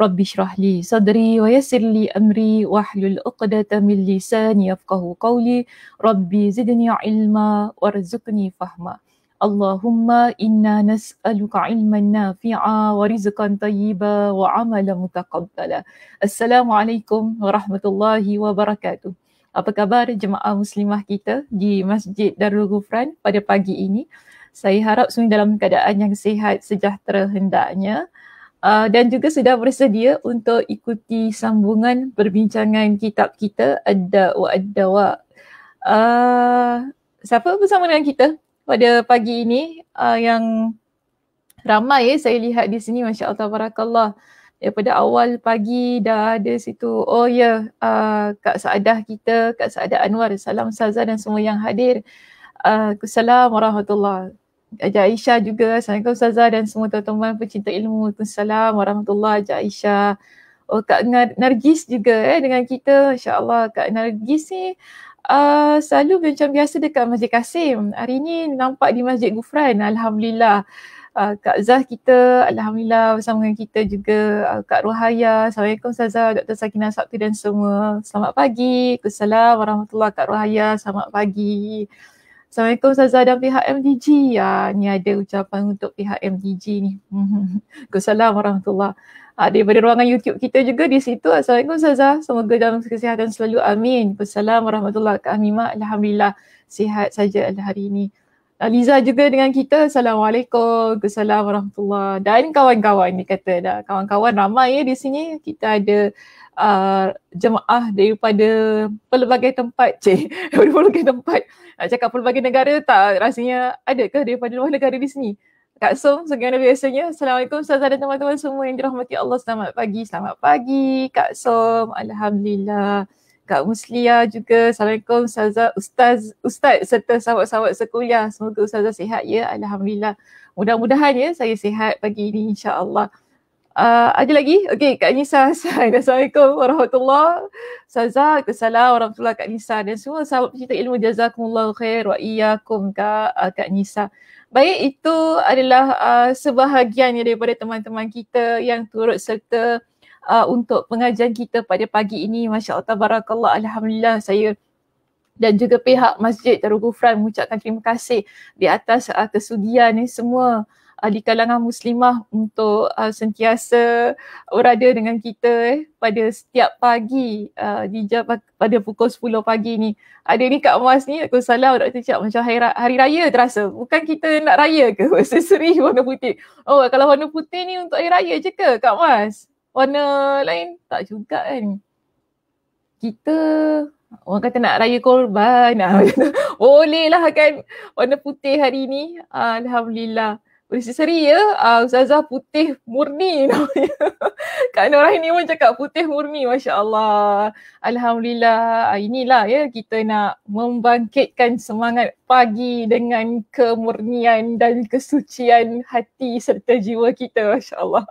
رب اشرح لي صدري ويسر لي أمري واحلل عقدة من لساني يفقه قولي ربي زدني علما وارزقني فهما اللهم إنا نسألك علما نافعا ورزقا طيبا وعملا متقبلا السلام عليكم ورحمة الله وبركاته Apa khabar jemaah muslimah kita di Masjid Darul Gufran pada pagi ini? Saya harap semua dalam keadaan yang sihat, sejahtera hendaknya uh, dan juga sudah bersedia untuk ikuti sambungan perbincangan kitab kita ada wa Uh, siapa bersama dengan kita pada pagi ini uh, yang ramai eh, saya lihat di sini Masya Allah Barakallah. Daripada awal pagi dah ada situ. Oh ya, yeah, uh, Kak Saadah kita, Kak Saadah Anwar. Salam Saza dan semua yang hadir. Uh, Assalamualaikum warahmatullahi Ajak Aisyah juga. Assalamualaikum Ustazah dan semua teman-teman pencinta ilmu. Waalaikumsalam warahmatullahi Ajak Aisyah. Oh Kak Nargis juga eh dengan kita. InsyaAllah Kak Nargis ni uh, selalu macam biasa dekat Masjid Kasim. Hari ni nampak di Masjid Gufran. Alhamdulillah. Uh, Kak Zah kita Alhamdulillah bersama dengan kita juga uh, Kak Ruhaya, Assalamualaikum Saza Dr. sakina Sabtu dan semua Selamat pagi Assalamualaikum warahmatullahi Kak Rohaya Selamat pagi Assalamualaikum Ustazah dan pihak MDG. Ya, ah, ni ada ucapan untuk pihak MDG ni. Assalamualaikum warahmatullahi wabarakatuh. Ha, daripada ruangan YouTube kita juga di situ. Assalamualaikum Ustazah. Semoga dalam kesihatan selalu. Amin. Assalamualaikum warahmatullahi wabarakatuh. Alhamdulillah. Sihat saja hari ini. Liza juga dengan kita. Assalamualaikum. Assalamualaikum warahmatullahi Dan kawan-kawan ni kata dah. Kawan-kawan ramai ya di sini. Kita ada uh, jemaah daripada pelbagai tempat, cik, daripada pelbagai tempat. Nak cakap pelbagai negara tak rasanya ada ke daripada luar negara di sini? Kak Song, segala biasanya. Assalamualaikum Ustazah dan teman-teman semua yang dirahmati Allah. Selamat pagi. Selamat pagi Kak Song. Alhamdulillah. Kak Muslia juga. Assalamualaikum Ustazah. Ustaz, Ustaz serta sahabat-sahabat sekuliah. Semoga Ustazah sihat ya. Alhamdulillah. Mudah-mudahan ya saya sihat pagi ini insyaAllah. Allah. Uh, ada lagi? Okey, Kak Nisa. Assalamualaikum warahmatullahi wabarakatuh. Saza, kesalahan warahmatullahi Kak Nisa dan semua sahabat pencipta ilmu. Jazakumullah khair wa iyakum Kak, uh, Kak Nisa. Baik, itu adalah uh, ah, sebahagian daripada teman-teman kita yang turut serta uh, untuk pengajian kita pada pagi ini. Masya Allah, tabarakallah. Alhamdulillah, saya dan juga pihak Masjid Darul Gufran mengucapkan terima kasih di atas uh, kesudian ni semua uh, di kalangan muslimah untuk uh, sentiasa berada dengan kita eh, pada setiap pagi uh, di jam, pada pukul 10 pagi ni. Ada ni Kak Mas ni aku salah Dr. Cik macam hari, hari raya terasa. Bukan kita nak raya ke masa seri warna putih. Oh kalau warna putih ni untuk hari raya je ke Kak Mas? Warna lain tak juga kan. Kita Orang kata nak raya korban. Ah, Boleh lah kan warna putih hari ni. Alhamdulillah berseri-seri ya uh, Ustazah putih murni namanya Kak Nur Rahim ni pun cakap putih murni Masya Allah Alhamdulillah uh, inilah ya kita nak membangkitkan semangat pagi dengan kemurnian dan kesucian hati serta jiwa kita Masya Allah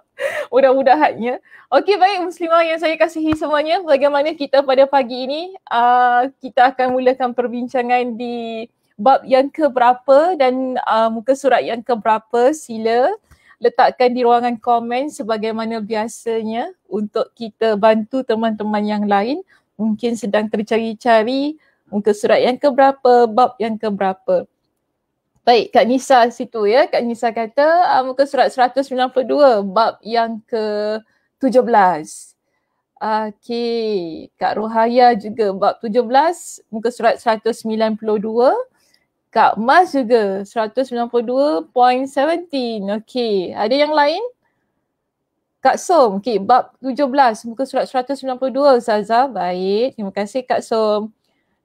mudah-mudahannya Okey baik muslimah yang saya kasihi semuanya bagaimana kita pada pagi ini uh, kita akan mulakan perbincangan di bab yang ke berapa dan uh, muka surat yang keberapa sila letakkan di ruangan komen sebagaimana biasanya untuk kita bantu teman-teman yang lain mungkin sedang tercari-cari muka surat yang berapa bab yang ke berapa Baik, Kak Nisa situ ya. Kak Nisa kata uh, muka surat 192, bab yang ke-17. Okey, Kak Rohaya juga bab 17, muka surat 192. Kak Mas juga 192.17. Okey, ada yang lain? Kak Som, okay, bab 17, muka surat 192 Zaza. Baik, terima kasih Kak Som.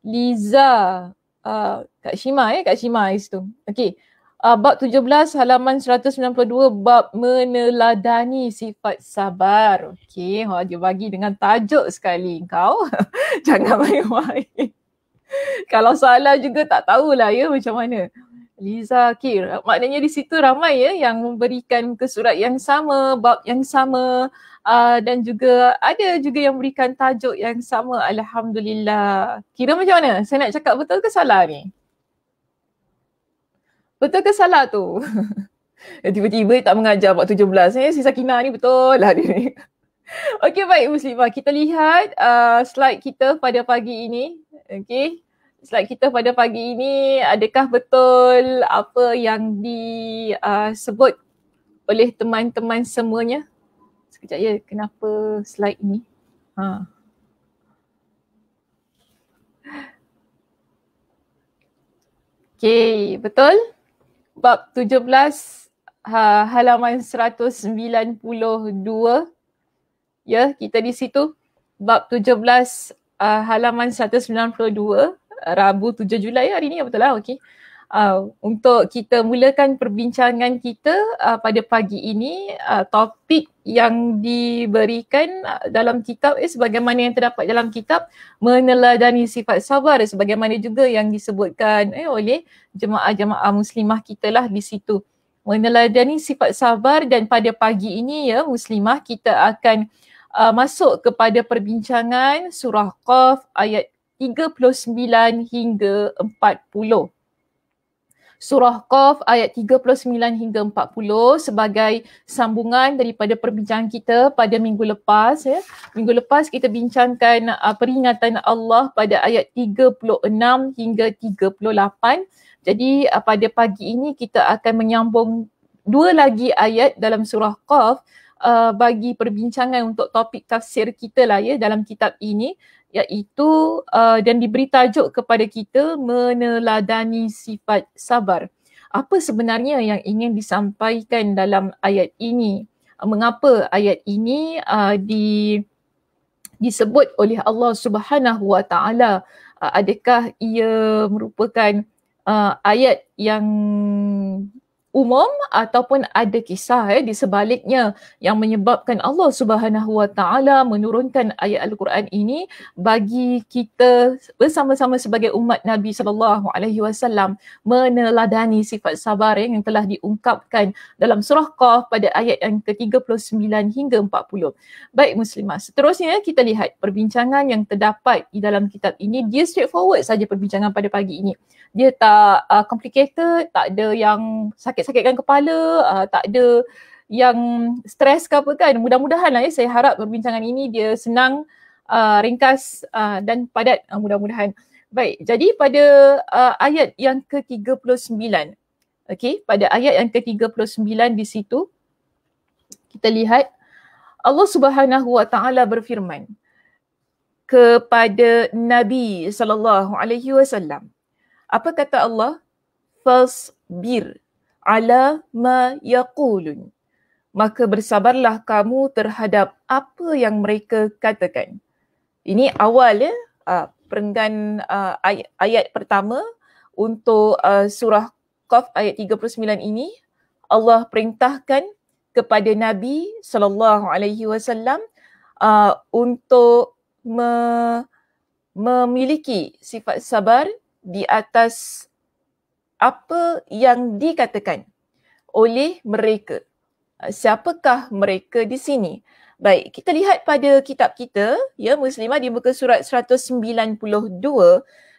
Liza, uh, Kak Shima ya, eh? Kak Shima is tu. Okey, uh, bab 17 halaman 192 bab meneladani sifat sabar. Okey, oh, dia bagi dengan tajuk sekali kau. Jangan main-main. kalau salah juga tak tahulah ya macam mana. Liza Kir. Maknanya di situ ramai ya yang memberikan ke yang sama, bab yang sama uh, dan juga ada juga yang memberikan tajuk yang sama. Alhamdulillah. Kira macam mana? Saya nak cakap betul ke salah ni? Betul ke salah tu? Tiba-tiba tak mengajar buat 17 eh. Si Sakina ni betul lah dia ni. Okey baik Muslimah, kita lihat uh, slide kita pada pagi ini. Okay. Slide kita pada pagi ini, adakah betul apa yang disebut uh, oleh teman-teman semuanya? Sekejap ya, kenapa slide ini? Ha. Okay, betul? Bab 17 ha, halaman 192. Ya, kita di situ. Bab 17 uh, halaman 192 Rabu 7 Julai hari ni betul lah okey. Uh, untuk kita mulakan perbincangan kita uh, pada pagi ini uh, topik yang diberikan dalam kitab eh, sebagaimana yang terdapat dalam kitab meneladani sifat sabar sebagaimana juga yang disebutkan eh, oleh jemaah-jemaah muslimah kita lah di situ meneladani sifat sabar dan pada pagi ini ya muslimah kita akan uh, uh, masuk kepada perbincangan surah Qaf ayat 39 hingga 40. Surah Qaf ayat 39 hingga 40 sebagai sambungan daripada perbincangan kita pada minggu lepas ya. Minggu lepas kita bincangkan uh, peringatan Allah pada ayat 36 hingga 38. Jadi uh, pada pagi ini kita akan menyambung dua lagi ayat dalam surah Qaf uh, bagi perbincangan untuk topik tafsir kita lah ya dalam kitab ini iaitu uh, dan diberi tajuk kepada kita meneladani sifat sabar. Apa sebenarnya yang ingin disampaikan dalam ayat ini? Uh, mengapa ayat ini uh, di disebut oleh Allah Subhanahu Wa Taala? Uh, adakah ia merupakan uh, ayat yang umum ataupun ada kisah eh, di sebaliknya yang menyebabkan Allah Subhanahu Wa Taala menurunkan ayat Al-Quran ini bagi kita bersama-sama sebagai umat Nabi Sallallahu Alaihi Wasallam meneladani sifat sabar eh, yang telah diungkapkan dalam surah Qaf pada ayat yang ke-39 hingga 40. Baik Muslimah, seterusnya kita lihat perbincangan yang terdapat di dalam kitab ini dia straightforward saja perbincangan pada pagi ini. Dia tak uh, complicated, tak ada yang sakit sakitkan kepala, uh, tak ada yang stres ke apa kan. Mudah-mudahan lah ya saya harap perbincangan ini dia senang, uh, ringkas uh, dan padat uh, mudah-mudahan. Baik, jadi pada uh, ayat yang ke-39. okay pada ayat yang ke-39 di situ kita lihat Allah Subhanahu Wa Taala berfirman kepada Nabi sallallahu alaihi wasallam. Apa kata Allah? Fasbir ala ma yaqulun maka bersabarlah kamu terhadap apa yang mereka katakan ini awal ya uh, perenggan uh, ah, ayat, ayat pertama untuk uh, surah qaf ayat 39 ini Allah perintahkan kepada nabi sallallahu alaihi wasallam untuk me, memiliki sifat sabar di atas apa yang dikatakan oleh mereka. Ah, siapakah mereka di sini? Baik, kita lihat pada kitab kita, ya Muslimah di muka surat 192,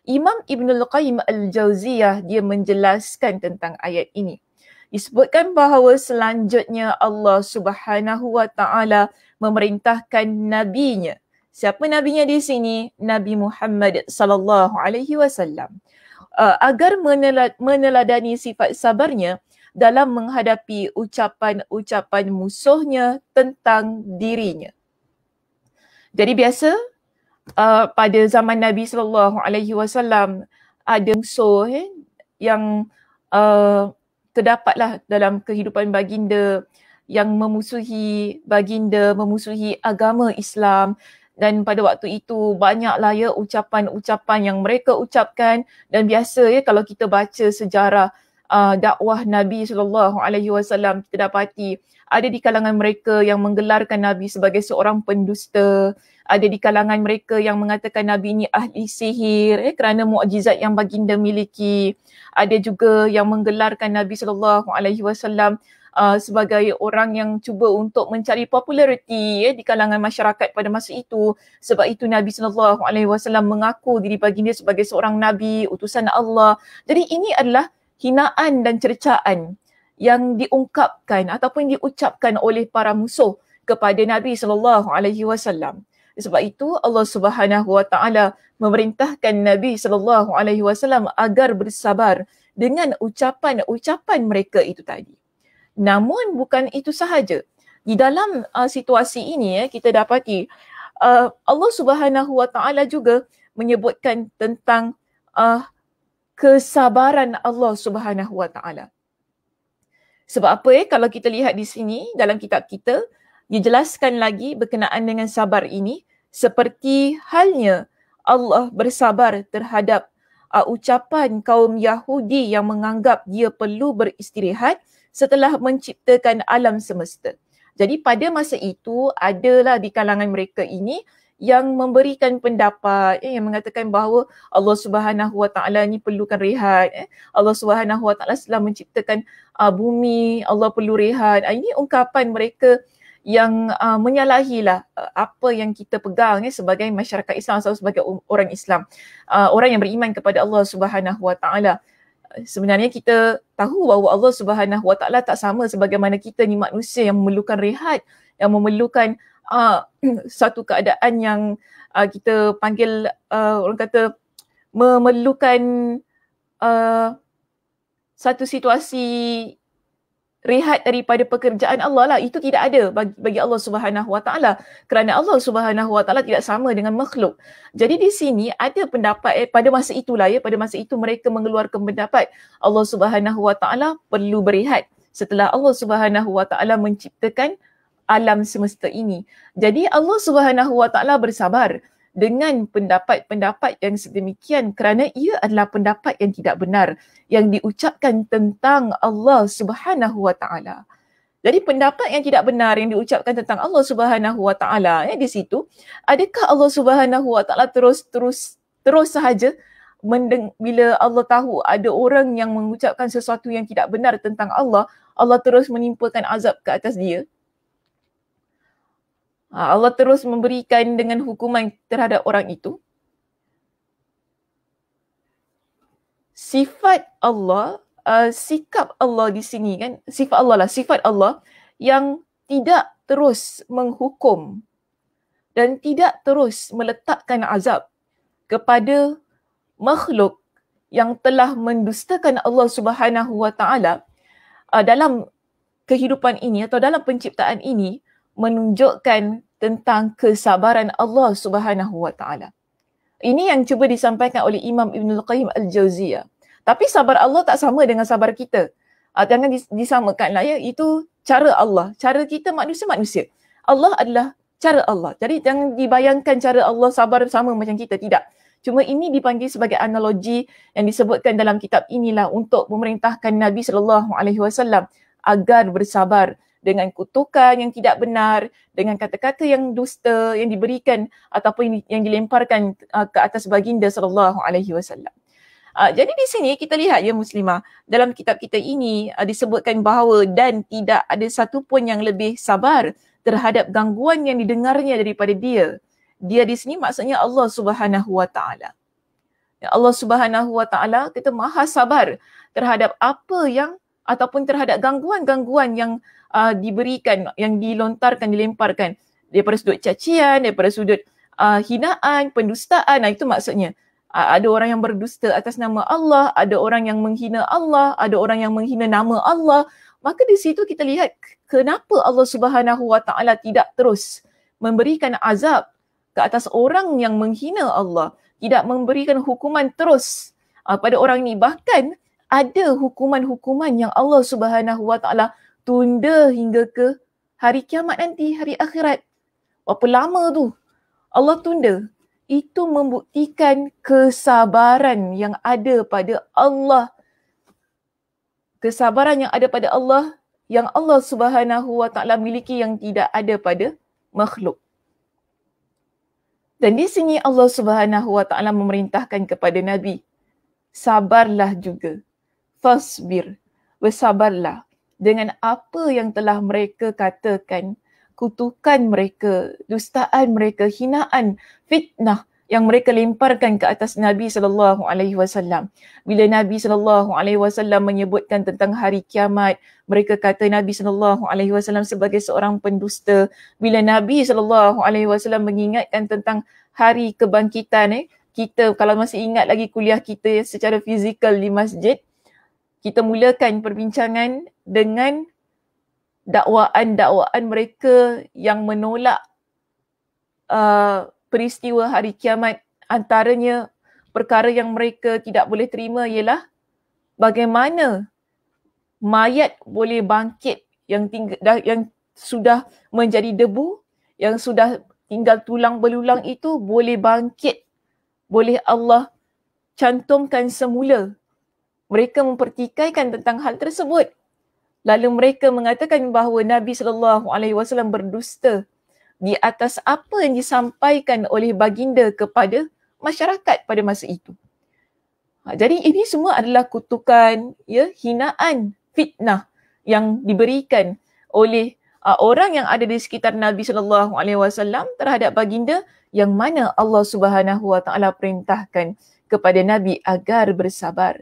Imam Ibn Al-Qayyim al Jauziyah dia menjelaskan tentang ayat ini. Disebutkan bahawa selanjutnya Allah Subhanahu Wa Taala memerintahkan nabinya. Siapa nabinya di sini? Nabi Muhammad sallallahu alaihi wasallam uh, agar meneladani sifat sabarnya dalam menghadapi ucapan-ucapan musuhnya tentang dirinya. Jadi biasa uh, pada zaman Nabi sallallahu alaihi wasallam ada musuh eh, yang uh, terdapatlah dalam kehidupan baginda yang memusuhi baginda, memusuhi agama Islam dan pada waktu itu banyaklah ya ucapan-ucapan yang mereka ucapkan dan biasa ya kalau kita baca sejarah uh, dakwah Nabi sallallahu alaihi wasallam kita dapati ada di kalangan mereka yang menggelarkan Nabi sebagai seorang pendusta ada di kalangan mereka yang mengatakan Nabi ini ahli sihir eh, kerana mukjizat yang baginda miliki ada juga yang menggelarkan Nabi sallallahu alaihi wasallam uh, sebagai orang yang cuba untuk mencari populariti ya, di kalangan masyarakat pada masa itu. Sebab itu Nabi Sallallahu Alaihi Wasallam mengaku diri baginda sebagai seorang Nabi, utusan Allah. Jadi ini adalah hinaan dan cercaan yang diungkapkan ataupun diucapkan oleh para musuh kepada Nabi Sallallahu Alaihi Wasallam. Sebab itu Allah Subhanahu Wa Taala memerintahkan Nabi Sallallahu Alaihi Wasallam agar bersabar dengan ucapan-ucapan mereka itu tadi. Namun bukan itu sahaja. Di dalam uh, situasi ini ya kita dapati uh, Allah Subhanahu Wa Taala juga menyebutkan tentang uh, kesabaran Allah Subhanahu Wa Taala. Sebab apa ya kalau kita lihat di sini dalam kitab kita dijelaskan lagi berkenaan dengan sabar ini seperti halnya Allah bersabar terhadap uh, ucapan kaum Yahudi yang menganggap dia perlu beristirahat setelah menciptakan alam semesta. Jadi pada masa itu adalah di kalangan mereka ini yang memberikan pendapat eh, yang mengatakan bahawa Allah Subhanahu Wa Taala ni perlukan rehat. Eh. Allah Subhanahu Wa Taala setelah menciptakan uh, bumi, Allah perlu rehat. Uh, ini ungkapan mereka yang uh, lah uh, apa yang kita pegang eh, sebagai masyarakat Islam atau sebagai orang Islam. Uh, orang yang beriman kepada Allah Subhanahu Wa Taala sebenarnya kita tahu bahawa Allah Subhanahu Wa Taala tak sama sebagaimana kita ni manusia yang memerlukan rehat yang memerlukan uh, satu keadaan yang uh, kita panggil uh, orang kata memerlukan uh, satu situasi rehat daripada pekerjaan Allah lah itu tidak ada bagi Allah Subhanahu Wa Taala kerana Allah Subhanahu Wa Taala tidak sama dengan makhluk. Jadi di sini ada pendapat eh, pada masa itulah ya pada masa itu mereka mengeluarkan pendapat Allah Subhanahu Wa Taala perlu berehat setelah Allah Subhanahu Wa Taala menciptakan alam semesta ini. Jadi Allah Subhanahu Wa Taala bersabar dengan pendapat-pendapat yang sedemikian kerana ia adalah pendapat yang tidak benar yang diucapkan tentang Allah Subhanahu Wa Taala. Jadi pendapat yang tidak benar yang diucapkan tentang Allah Subhanahu Wa Taala ya di situ adakah Allah Subhanahu Wa Taala terus terus terus sahaja mendeng- bila Allah tahu ada orang yang mengucapkan sesuatu yang tidak benar tentang Allah Allah terus menimpakan azab ke atas dia Ah, Allah terus memberikan dengan hukuman terhadap orang itu. Sifat Allah, uh, sikap Allah di sini kan, sifat Allah lah, sifat Allah yang tidak terus menghukum dan tidak terus meletakkan azab kepada makhluk yang telah mendustakan Allah Subhanahu Wa Taala ah, dalam kehidupan ini atau dalam penciptaan ini menunjukkan tentang kesabaran Allah Subhanahu wa taala. Ini yang cuba disampaikan oleh Imam Ibn Al-Qayyim al Jauziyah. Tapi sabar Allah tak sama dengan sabar kita. Ah, jangan disamakan lah ya. Itu cara Allah. Cara kita manusia-manusia. Allah adalah cara Allah. Jadi jangan dibayangkan cara Allah sabar sama macam kita. Tidak. Cuma ini dipanggil sebagai analogi yang disebutkan dalam kitab inilah untuk memerintahkan Nabi SAW agar bersabar dengan kutukan yang tidak benar, dengan kata-kata yang dusta yang diberikan ataupun yang dilemparkan uh, ke atas baginda sallallahu alaihi wasallam. Uh, jadi di sini kita lihat ya muslimah, dalam kitab kita ini uh, disebutkan bahawa dan tidak ada satu pun yang lebih sabar terhadap gangguan yang didengarnya daripada dia. Dia di sini maksudnya Allah Subhanahu wa taala. Ya Allah Subhanahu wa taala kita maha sabar terhadap apa yang ataupun terhadap gangguan-gangguan yang uh, diberikan yang dilontarkan dilemparkan daripada sudut cacian daripada sudut uh, hinaan pendustaan nah, itu maksudnya uh, ada orang yang berdusta atas nama Allah ada orang yang menghina Allah ada orang yang menghina nama Allah maka di situ kita lihat kenapa Allah Subhanahu Wa Taala tidak terus memberikan azab ke atas orang yang menghina Allah tidak memberikan hukuman terus uh, pada orang ini bahkan ada hukuman-hukuman yang Allah Subhanahu Wa Taala tunda hingga ke hari kiamat nanti, hari akhirat. Berapa lama tu Allah tunda? Itu membuktikan kesabaran yang ada pada Allah. Kesabaran yang ada pada Allah yang Allah Subhanahu Wa Taala miliki yang tidak ada pada makhluk. Dan di sini Allah Subhanahu Wa Taala memerintahkan kepada Nabi, sabarlah juga. Fasbir. Bersabarlah dengan apa yang telah mereka katakan, kutukan mereka, dustaan mereka, hinaan, fitnah yang mereka lemparkan ke atas Nabi sallallahu alaihi wasallam. Bila Nabi sallallahu alaihi wasallam menyebutkan tentang hari kiamat, mereka kata Nabi sallallahu alaihi wasallam sebagai seorang pendusta. Bila Nabi sallallahu alaihi wasallam mengingatkan tentang hari kebangkitan eh, kita kalau masih ingat lagi kuliah kita secara fizikal di masjid, kita mulakan perbincangan dengan dakwaan-dakwaan mereka yang menolak uh, peristiwa hari kiamat antaranya perkara yang mereka tidak boleh terima ialah bagaimana mayat boleh bangkit yang ting- yang sudah menjadi debu yang sudah tinggal tulang belulang itu boleh bangkit boleh Allah cantumkan semula mereka mempertikaikan tentang hal tersebut lalu mereka mengatakan bahawa Nabi sallallahu alaihi wasallam berdusta di atas apa yang disampaikan oleh baginda kepada masyarakat pada masa itu ha, jadi ini semua adalah kutukan ya hinaan fitnah yang diberikan oleh uh, orang yang ada di sekitar Nabi sallallahu alaihi wasallam terhadap baginda yang mana Allah Subhanahu wa taala perintahkan kepada Nabi agar bersabar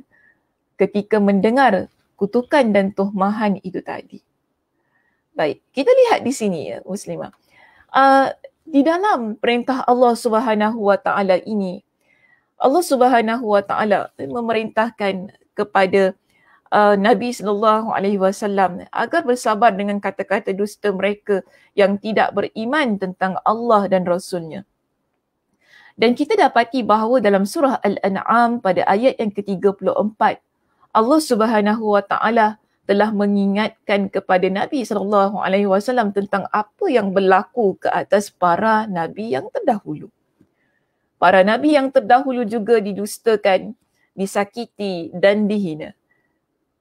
ketika mendengar kutukan dan tuhmahan itu tadi. Baik, kita lihat di sini ya muslimah. Uh, di dalam perintah Allah Subhanahu wa taala ini Allah Subhanahu wa taala memerintahkan kepada uh, Nabi sallallahu alaihi wasallam agar bersabar dengan kata-kata dusta mereka yang tidak beriman tentang Allah dan rasulnya. Dan kita dapati bahawa dalam surah Al-An'am pada ayat yang ke-34 Allah Subhanahu Wa Taala telah mengingatkan kepada Nabi sallallahu alaihi wasallam tentang apa yang berlaku ke atas para nabi yang terdahulu. Para nabi yang terdahulu juga didustakan, disakiti dan dihina.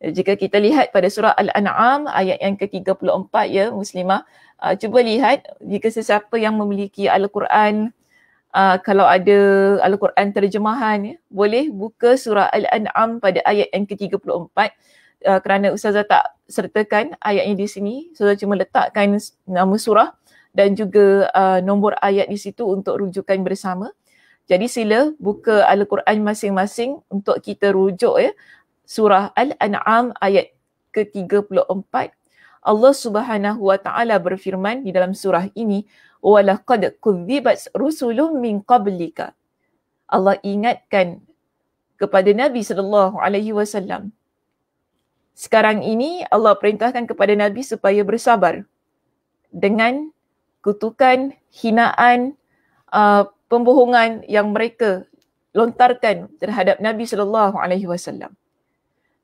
Jika kita lihat pada surah Al-An'am ayat yang ke-34 ya muslimah, ah, cuba lihat jika sesiapa yang memiliki Al-Quran uh, kalau ada Al-Quran terjemahan ya, boleh buka surah Al-An'am pada ayat yang ke-34 uh, ah, kerana Ustazah tak sertakan ayatnya di sini Ustazah cuma letakkan nama surah dan juga uh, nombor ayat di situ untuk rujukan bersama jadi sila buka Al-Quran masing-masing untuk kita rujuk ya surah Al-An'am ayat ke-34 Allah Subhanahu Wa Ta'ala berfirman di dalam surah ini walaqad kudzibat rusulum min qablika. Allah ingatkan kepada Nabi sallallahu alaihi wasallam. Sekarang ini Allah perintahkan kepada Nabi supaya bersabar dengan kutukan, hinaan, uh, pembohongan yang mereka lontarkan terhadap Nabi sallallahu alaihi wasallam.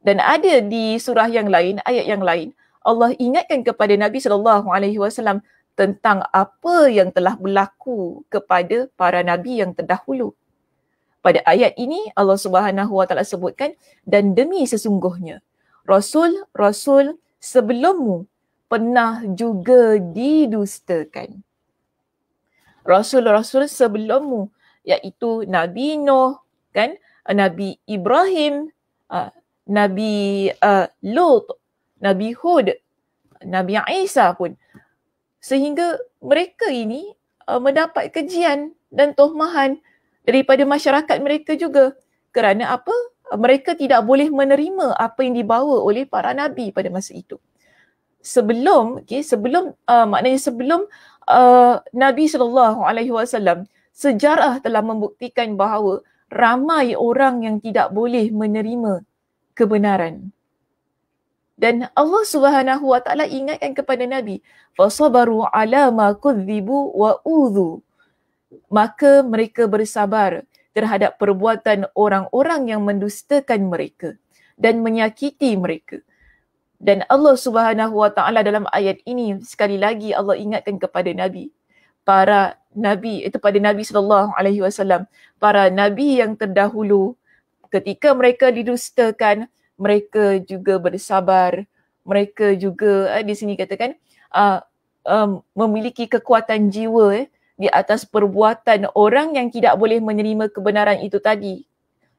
Dan ada di surah yang lain, ayat yang lain, Allah ingatkan kepada Nabi sallallahu alaihi wasallam tentang apa yang telah berlaku kepada para nabi yang terdahulu. Pada ayat ini Allah Subhanahu Wa Taala sebutkan dan demi sesungguhnya rasul-rasul sebelummu pernah juga didustakan. Rasul-rasul sebelummu iaitu Nabi Nuh kan, Nabi Ibrahim, ah, Nabi ah, Lut, Nabi Hud, Nabi Isa pun sehingga mereka ini uh, mendapat kejian dan tohmahan daripada masyarakat mereka juga kerana apa uh, mereka tidak boleh menerima apa yang dibawa oleh para nabi pada masa itu sebelum okey sebelum uh, maknanya sebelum uh, nabi saw sejarah telah membuktikan bahawa ramai orang yang tidak boleh menerima kebenaran dan Allah Subhanahu wa taala ingatkan kepada Nabi fasabaru ala ma kudzibu wa udhu maka mereka bersabar terhadap perbuatan orang-orang yang mendustakan mereka dan menyakiti mereka dan Allah Subhanahu wa taala dalam ayat ini sekali lagi Allah ingatkan kepada Nabi para nabi itu eh, pada Nabi sallallahu alaihi wasallam para nabi yang terdahulu ketika mereka didustakan mereka juga bersabar mereka juga eh, di sini katakan uh, um, memiliki kekuatan jiwa eh, di atas perbuatan orang yang tidak boleh menerima kebenaran itu tadi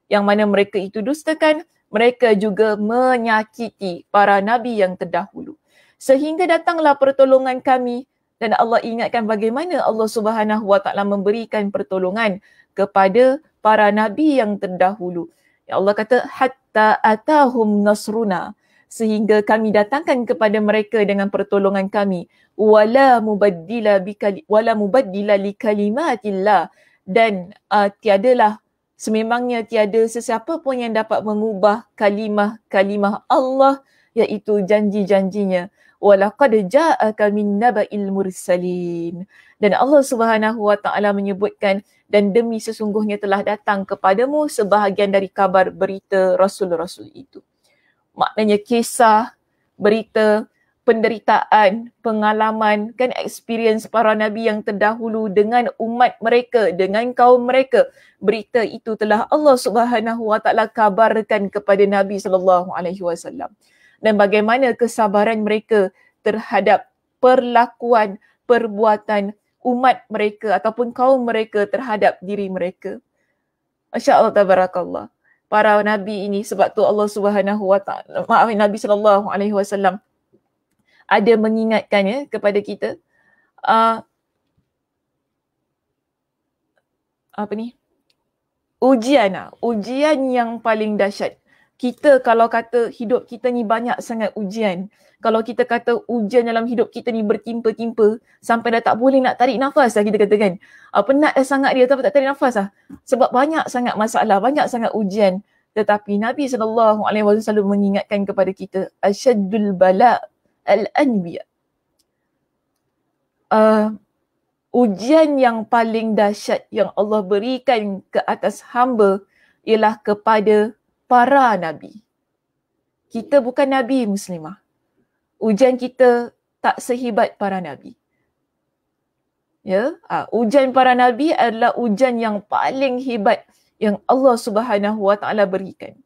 yang mana mereka itu dustakan mereka juga menyakiti para nabi yang terdahulu sehingga datanglah pertolongan kami dan Allah ingatkan bagaimana Allah Subhanahu Wa Taala memberikan pertolongan kepada para nabi yang terdahulu ya Allah kata hat ta'atahum nasruna sehingga kami datangkan kepada mereka dengan pertolongan kami wala mubaddila bikali wala mubaddila likalimatillah dan uh, tiadalah sememangnya tiada sesiapa pun yang dapat mengubah kalimah-kalimah Allah iaitu janji-janjinya walaqad ja'aka min naba'il mursalin dan Allah Subhanahu wa taala menyebutkan dan demi sesungguhnya telah datang kepadamu sebahagian dari kabar berita rasul-rasul itu maknanya kisah berita penderitaan pengalaman kan experience para nabi yang terdahulu dengan umat mereka dengan kaum mereka berita itu telah Allah Subhanahu wa taala kabarkan kepada nabi sallallahu alaihi wasallam dan bagaimana kesabaran mereka terhadap perlakuan perbuatan umat mereka ataupun kaum mereka terhadap diri mereka. Masya Allah tabarakallah. Para Nabi ini sebab tu Allah subhanahu wa ta'ala, maaf Nabi sallallahu alaihi wasallam ada mengingatkannya kepada kita. Uh, apa ni? Ujian lah. Ujian yang paling dahsyat kita kalau kata hidup kita ni banyak sangat ujian. Kalau kita kata ujian dalam hidup kita ni bertimpa-timpa sampai dah tak boleh nak tarik nafas lah kita kata kan. Uh, ah, penat dah sangat dia tapi tak tarik nafas lah. Sebab banyak sangat masalah, banyak sangat ujian. Tetapi Nabi saw. alaihi wasallam selalu mengingatkan kepada kita asyaddul bala al-anbiya. Uh, ujian yang paling dahsyat yang Allah berikan ke atas hamba ialah kepada para nabi. Kita bukan nabi muslimah. Ujian kita tak sehebat para nabi. Ya, ha, ujian para nabi adalah ujian yang paling hebat yang Allah Subhanahu Wa Taala berikan.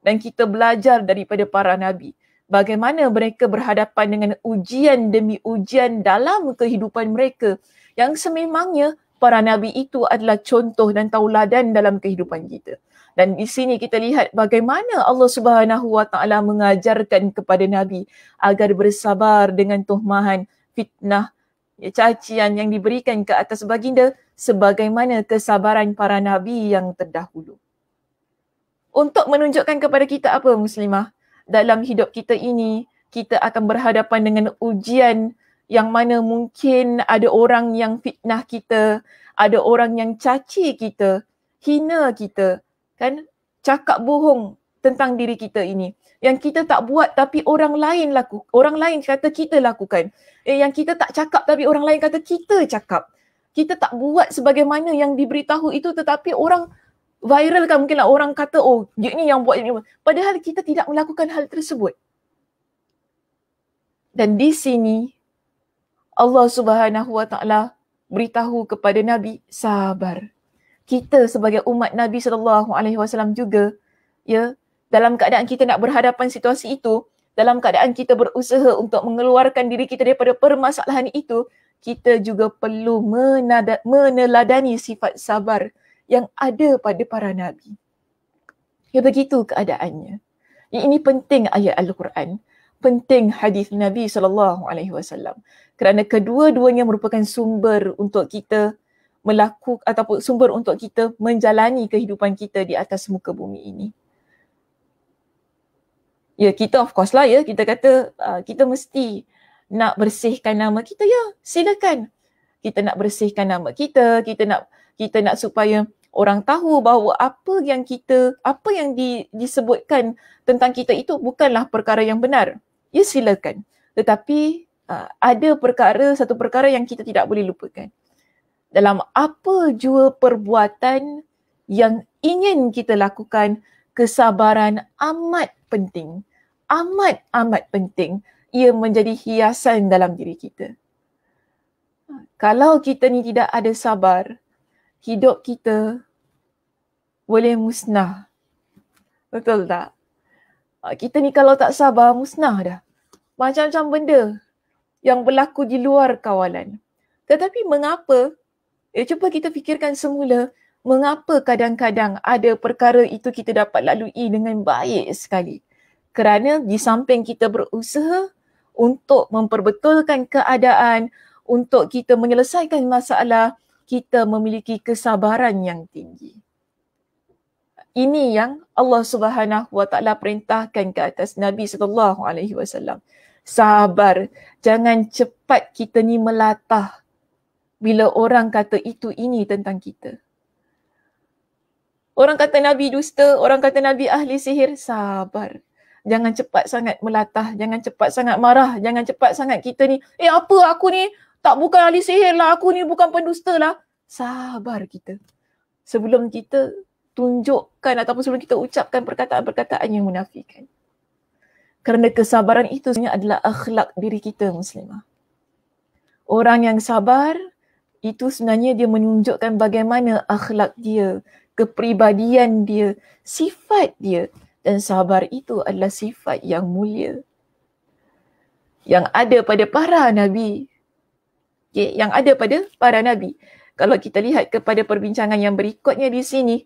Dan kita belajar daripada para nabi bagaimana mereka berhadapan dengan ujian demi ujian dalam kehidupan mereka yang sememangnya para nabi itu adalah contoh dan tauladan dalam kehidupan kita dan di sini kita lihat bagaimana Allah Subhanahu Wa Taala mengajarkan kepada Nabi agar bersabar dengan tuhmahan fitnah ya, cacian yang diberikan ke atas baginda sebagaimana kesabaran para nabi yang terdahulu. Untuk menunjukkan kepada kita apa muslimah dalam hidup kita ini kita akan berhadapan dengan ujian yang mana mungkin ada orang yang fitnah kita, ada orang yang caci kita, hina kita, kan cakap bohong tentang diri kita ini yang kita tak buat tapi orang lain laku orang lain kata kita lakukan eh, yang kita tak cakap tapi orang lain kata kita cakap kita tak buat sebagaimana yang diberitahu itu tetapi orang viral kan mungkinlah orang kata oh dia ni yang buat ini padahal kita tidak melakukan hal tersebut dan di sini Allah Subhanahu Wa Taala beritahu kepada Nabi sabar kita sebagai umat Nabi sallallahu alaihi wasallam juga ya dalam keadaan kita nak berhadapan situasi itu dalam keadaan kita berusaha untuk mengeluarkan diri kita daripada permasalahan itu kita juga perlu menada, meneladani sifat sabar yang ada pada para nabi ya begitu keadaannya ya, ini penting ayat al-Quran penting hadis Nabi sallallahu alaihi wasallam kerana kedua-duanya merupakan sumber untuk kita Melaku ataupun sumber untuk kita menjalani kehidupan kita di atas muka bumi ini. Ya, kita of course lah ya, kita kata uh, kita mesti nak bersihkan nama kita ya. Silakan. Kita nak bersihkan nama kita, kita nak kita nak supaya orang tahu bahawa apa yang kita apa yang di, disebutkan tentang kita itu bukanlah perkara yang benar. Ya silakan. Tetapi uh, ada perkara satu perkara yang kita tidak boleh lupakan dalam apa jua perbuatan yang ingin kita lakukan kesabaran amat penting amat amat penting ia menjadi hiasan dalam diri kita kalau kita ni tidak ada sabar hidup kita boleh musnah betul tak ah, kita ni kalau tak sabar musnah dah macam-macam benda yang berlaku di luar kawalan tetapi mengapa Ya, cuba kita fikirkan semula mengapa kadang-kadang ada perkara itu kita dapat lalui dengan baik sekali. Kerana di samping kita berusaha untuk memperbetulkan keadaan, untuk kita menyelesaikan masalah, kita memiliki kesabaran yang tinggi. Ini yang Allah Subhanahu Wa Taala perintahkan ke atas Nabi Sallallahu Alaihi Wasallam. Sabar, jangan cepat kita ni melatah bila orang kata itu ini tentang kita. Orang kata Nabi dusta, orang kata Nabi ahli sihir, sabar. Jangan cepat sangat melatah, jangan cepat sangat marah, jangan cepat sangat kita ni, eh apa aku ni tak bukan ahli sihir lah, aku ni bukan pendusta lah. Sabar kita. Sebelum kita tunjukkan ataupun sebelum kita ucapkan perkataan-perkataan yang munafikan. Kerana kesabaran itu sebenarnya adalah akhlak diri kita muslimah. Orang yang sabar, itu sebenarnya dia menunjukkan bagaimana akhlak dia, kepribadian dia, sifat dia dan sabar itu adalah sifat yang mulia yang ada pada para nabi. Okay, yang ada pada para nabi. Kalau kita lihat kepada perbincangan yang berikutnya di sini,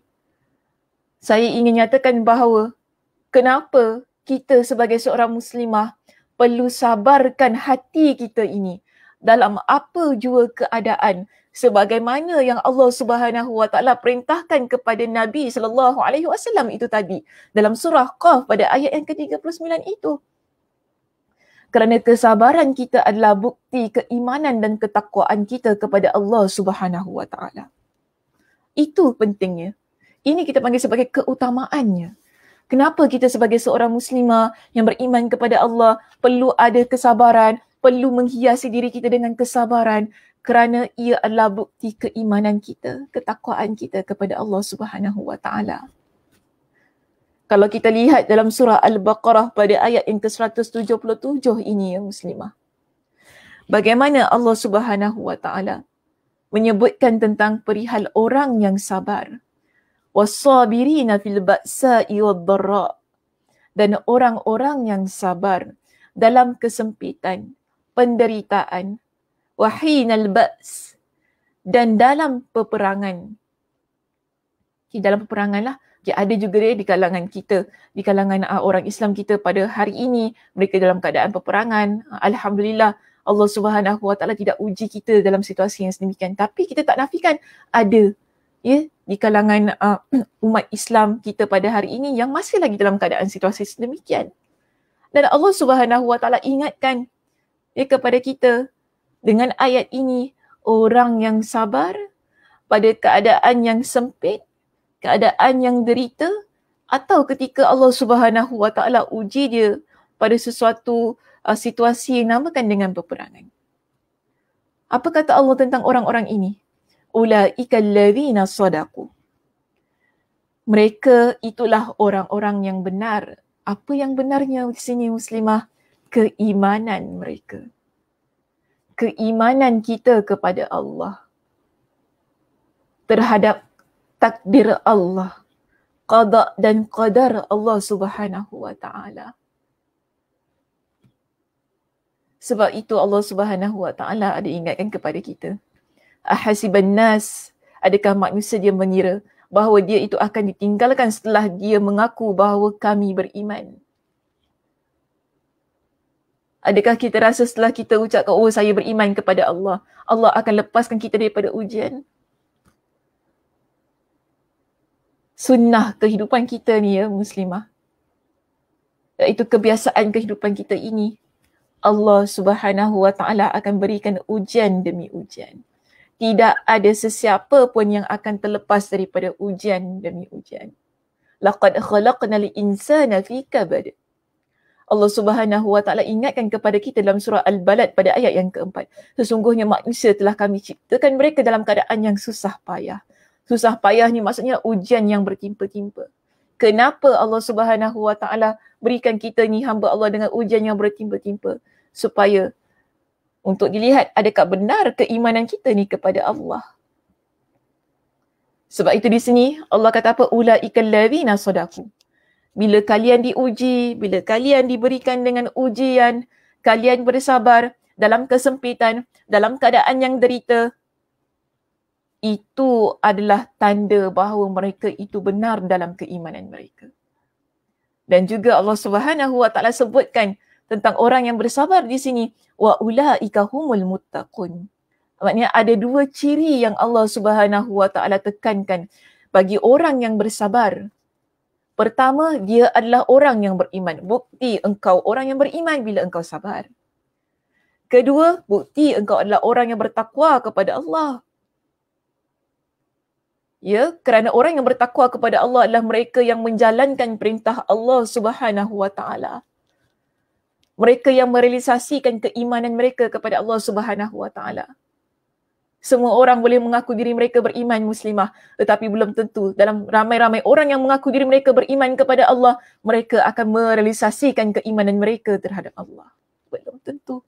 saya ingin nyatakan bahawa kenapa kita sebagai seorang muslimah perlu sabarkan hati kita ini dalam apa jua keadaan sebagaimana yang Allah Subhanahu Wa Taala perintahkan kepada Nabi sallallahu alaihi wasallam itu tadi dalam surah Qaf pada ayat yang ke-39 itu. Kerana kesabaran kita adalah bukti keimanan dan ketakwaan kita kepada Allah Subhanahu Wa Taala. Itu pentingnya. Ini kita panggil sebagai keutamaannya. Kenapa kita sebagai seorang muslimah yang beriman kepada Allah perlu ada kesabaran, perlu menghiasi diri kita dengan kesabaran kerana ia adalah bukti keimanan kita, ketakwaan kita kepada Allah Subhanahu Wa Taala. Kalau kita lihat dalam surah Al-Baqarah pada ayat yang ke-177 ini ya muslimah. Bagaimana Allah Subhanahu Wa Taala menyebutkan tentang perihal orang yang sabar. Wasabirina fil ba'sa'i wad-dharra. Dan orang-orang yang sabar dalam kesempitan, penderitaan wahinal ba's dan dalam peperangan di dalam peperangan lah dia ada juga dia di kalangan kita di kalangan ah, orang Islam kita pada hari ini mereka dalam keadaan peperangan ah, alhamdulillah Allah Subhanahu Wa Taala tidak uji kita dalam situasi yang sedemikian tapi kita tak nafikan ada ya di kalangan uh, umat Islam kita pada hari ini yang masih lagi dalam keadaan situasi sedemikian dan Allah Subhanahu Wa Taala ingatkan ya, kepada kita dengan ayat ini orang yang sabar pada keadaan yang sempit, keadaan yang derita atau ketika Allah Subhanahu Wa Taala uji dia pada sesuatu uh, situasi yang namakan dengan peperangan. Apa kata Allah tentang orang-orang ini? Ulaika allazina sadaqu. Mereka itulah orang-orang yang benar. Apa yang benarnya di sini muslimah? keimanan mereka. Keimanan kita kepada Allah. Terhadap takdir Allah. Qada dan qadar Allah subhanahu wa ta'ala. Sebab itu Allah subhanahu wa ta'ala ada ingatkan kepada kita. Ahasiban nas, adakah manusia dia mengira bahawa dia itu akan ditinggalkan setelah dia mengaku bahawa kami beriman. Adakah kita rasa setelah kita ucapkan oh saya beriman kepada Allah, Allah akan lepaskan kita daripada ujian? Sunnah kehidupan kita ni ya muslimah. Iaitu kebiasaan kehidupan kita ini. Allah Subhanahu Wa Taala akan berikan ujian demi ujian. Tidak ada sesiapa pun yang akan terlepas daripada ujian demi ujian. Laqad khalaqnal insana fi kabad. Allah Subhanahu Wa Taala ingatkan kepada kita dalam surah Al-Balad pada ayat yang keempat. Sesungguhnya manusia telah kami ciptakan mereka dalam keadaan yang susah payah. Susah payah ni maksudnya ujian yang bertimpa-timpa. Kenapa Allah Subhanahu Wa Taala berikan kita ni hamba Allah dengan ujian yang bertimpa-timpa? Supaya untuk dilihat adakah benar keimanan kita ni kepada Allah. Sebab itu di sini Allah kata apa? Ula'ika allazina sadaqu bila kalian diuji, bila kalian diberikan dengan ujian, kalian bersabar dalam kesempitan, dalam keadaan yang derita, itu adalah tanda bahawa mereka itu benar dalam keimanan mereka. Dan juga Allah Subhanahu Wa Taala sebutkan tentang orang yang bersabar di sini wa ulaika humul muttaqun. Maknanya ada dua ciri yang Allah Subhanahu Wa Taala tekankan bagi orang yang bersabar Pertama, dia adalah orang yang beriman. Bukti engkau orang yang beriman bila engkau sabar. Kedua, bukti engkau adalah orang yang bertakwa kepada Allah. Ya, kerana orang yang bertakwa kepada Allah adalah mereka yang menjalankan perintah Allah Subhanahu Wa Taala. Mereka yang merealisasikan keimanan mereka kepada Allah Subhanahu Wa Taala semua orang boleh mengaku diri mereka beriman muslimah tetapi belum tentu dalam ramai-ramai orang yang mengaku diri mereka beriman kepada Allah mereka akan merealisasikan keimanan mereka terhadap Allah belum tentu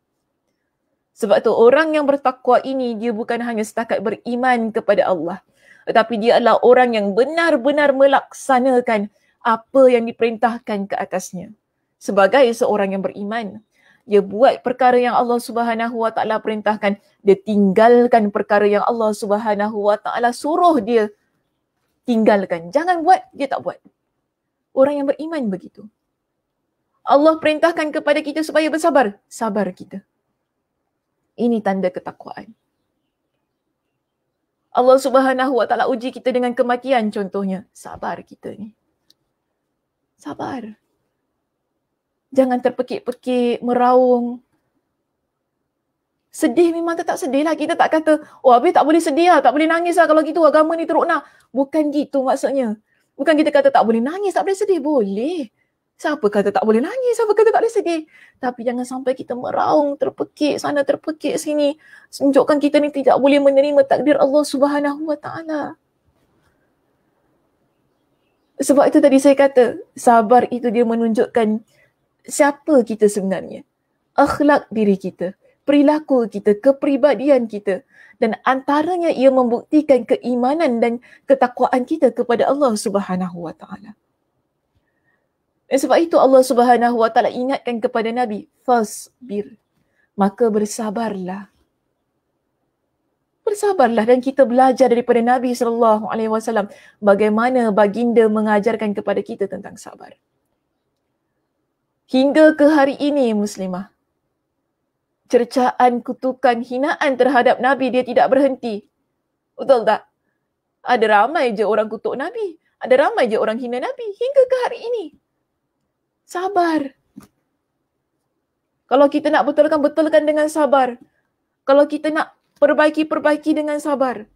sebab tu orang yang bertakwa ini dia bukan hanya setakat beriman kepada Allah tetapi dia adalah orang yang benar-benar melaksanakan apa yang diperintahkan ke atasnya sebagai seorang yang beriman dia buat perkara yang Allah Subhanahu Wa Taala perintahkan, dia tinggalkan perkara yang Allah Subhanahu Wa Taala suruh dia tinggalkan. Jangan buat, dia tak buat. Orang yang beriman begitu. Allah perintahkan kepada kita supaya bersabar, sabar kita. Ini tanda ketakwaan. Allah Subhanahu Wa Taala uji kita dengan kematian contohnya, sabar kita ni. Sabar. Jangan terpekik-pekik, meraung. Sedih memang tetap sedih lah. Kita tak kata, oh habis tak boleh sedih lah, tak boleh nangis lah kalau gitu agama ni teruk nak. Bukan gitu maksudnya. Bukan kita kata tak boleh nangis, tak boleh sedih. Boleh. Siapa kata tak boleh nangis, siapa kata tak boleh sedih. Tapi jangan sampai kita meraung, terpekik sana, terpekik sini. Tunjukkan kita ni tidak boleh menerima takdir Allah Subhanahu Wa Taala. Sebab itu tadi saya kata, sabar itu dia menunjukkan siapa kita sebenarnya. Akhlak diri kita, perilaku kita, kepribadian kita dan antaranya ia membuktikan keimanan dan ketakwaan kita kepada Allah Subhanahu Wa Taala. Dan sebab itu Allah Subhanahu Wa Taala ingatkan kepada Nabi, fasbir. Maka bersabarlah. Bersabarlah dan kita belajar daripada Nabi sallallahu alaihi wasallam bagaimana baginda mengajarkan kepada kita tentang sabar. Hingga ke hari ini muslimah. Cercaan, kutukan, hinaan terhadap Nabi dia tidak berhenti. Betul tak? Ada ramai je orang kutuk Nabi. Ada ramai je orang hina Nabi. Hingga ke hari ini. Sabar. Kalau kita nak betulkan, betulkan dengan sabar. Kalau kita nak perbaiki, perbaiki dengan sabar.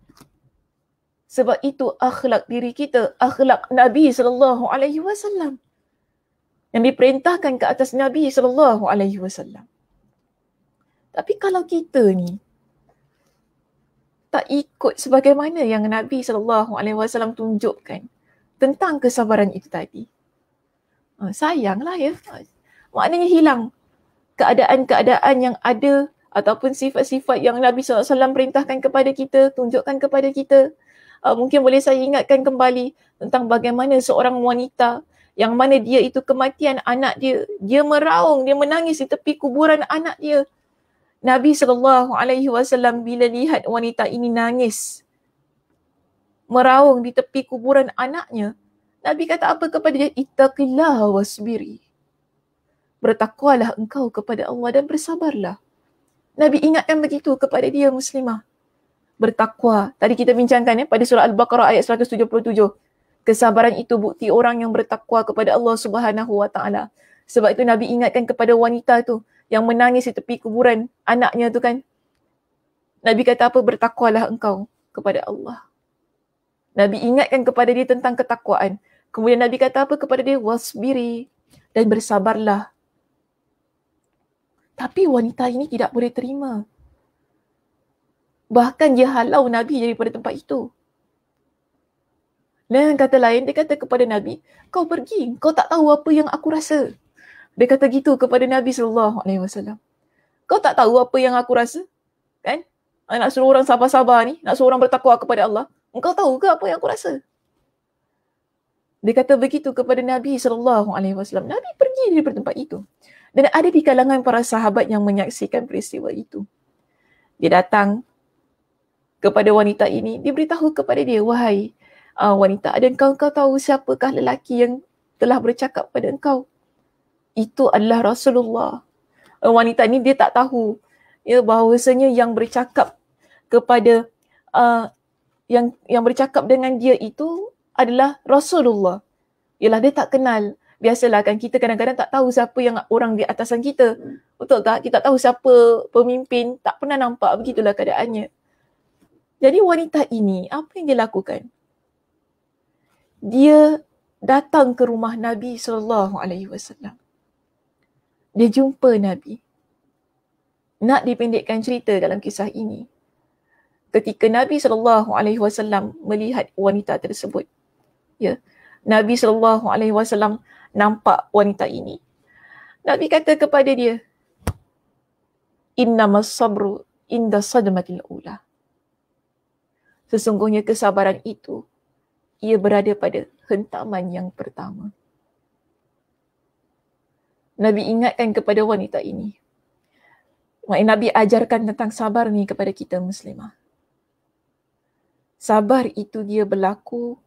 Sebab itu akhlak diri kita, akhlak Nabi sallallahu alaihi wasallam yang diperintahkan ke atas Nabi sallallahu alaihi wasallam. Tapi kalau kita ni tak ikut sebagaimana yang Nabi sallallahu alaihi wasallam tunjukkan tentang kesabaran itu tadi. Ha, sayanglah ya. Maknanya hilang keadaan-keadaan yang ada ataupun sifat-sifat yang Nabi Alaihi Wasallam perintahkan kepada kita, tunjukkan kepada kita. Uh, mungkin boleh saya ingatkan kembali tentang bagaimana seorang wanita yang mana dia itu kematian anak dia dia meraung dia menangis di tepi kuburan anak dia Nabi sallallahu alaihi wasallam bila lihat wanita ini nangis meraung di tepi kuburan anaknya Nabi kata apa kepada dia ittaqillah wasbiri bertakwalah engkau kepada Allah dan bersabarlah Nabi ingatkan begitu kepada dia muslimah bertakwa tadi kita bincangkan ya pada surah al-baqarah ayat 177 kesabaran itu bukti orang yang bertakwa kepada Allah Subhanahu Wa Taala. Sebab itu Nabi ingatkan kepada wanita tu yang menangis di tepi kuburan anaknya tu kan. Nabi kata apa bertakwalah engkau kepada Allah. Nabi ingatkan kepada dia tentang ketakwaan. Kemudian Nabi kata apa kepada dia wasbiri dan bersabarlah. Tapi wanita ini tidak boleh terima. Bahkan dia halau Nabi daripada tempat itu. Dengan kata lain, dia kata kepada Nabi, kau pergi, kau tak tahu apa yang aku rasa. Dia kata gitu kepada Nabi Sallallahu Alaihi Wasallam. Kau tak tahu apa yang aku rasa? Kan? Ah, nak suruh orang sabar-sabar ni, nak suruh orang bertakwa kepada Allah. Engkau tahu ke apa yang aku rasa? Dia kata begitu kepada Nabi Sallallahu Alaihi Wasallam. Nabi pergi dari tempat itu. Dan ada di kalangan para sahabat yang menyaksikan peristiwa itu. Dia datang kepada wanita ini. Dia beritahu kepada dia, wahai uh, wanita dan kau kau tahu siapakah lelaki yang telah bercakap pada engkau itu adalah Rasulullah uh, wanita ni dia tak tahu ya bahawasanya yang bercakap kepada uh, yang yang bercakap dengan dia itu adalah Rasulullah ialah dia tak kenal biasalah kan kita kadang-kadang tak tahu siapa yang orang di atasan kita betul tak kita tak tahu siapa pemimpin tak pernah nampak begitulah keadaannya jadi wanita ini apa yang dia lakukan dia datang ke rumah Nabi sallallahu alaihi wasallam. Dia jumpa Nabi. Nak dipendekkan cerita dalam kisah ini. Ketika Nabi sallallahu alaihi wasallam melihat wanita tersebut. Ya. Nabi sallallahu alaihi wasallam nampak wanita ini. Nabi kata kepada dia, "Innamas sabru inda sadmatil ula." Sesungguhnya kesabaran itu ia berada pada hentaman yang pertama. Nabi ingatkan kepada wanita ini. Nabi ajarkan tentang sabar ni kepada kita muslimah. Sabar itu dia berlaku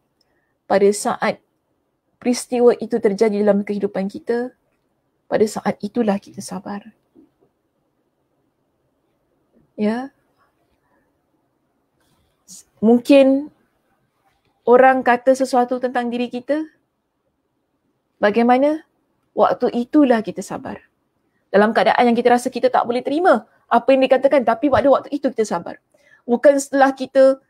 pada saat peristiwa itu terjadi dalam kehidupan kita. Pada saat itulah kita sabar. Ya. Mungkin orang kata sesuatu tentang diri kita? Bagaimana? Waktu itulah kita sabar. Dalam keadaan yang kita rasa kita tak boleh terima apa yang dikatakan tapi pada waktu itu kita sabar. Bukan setelah kita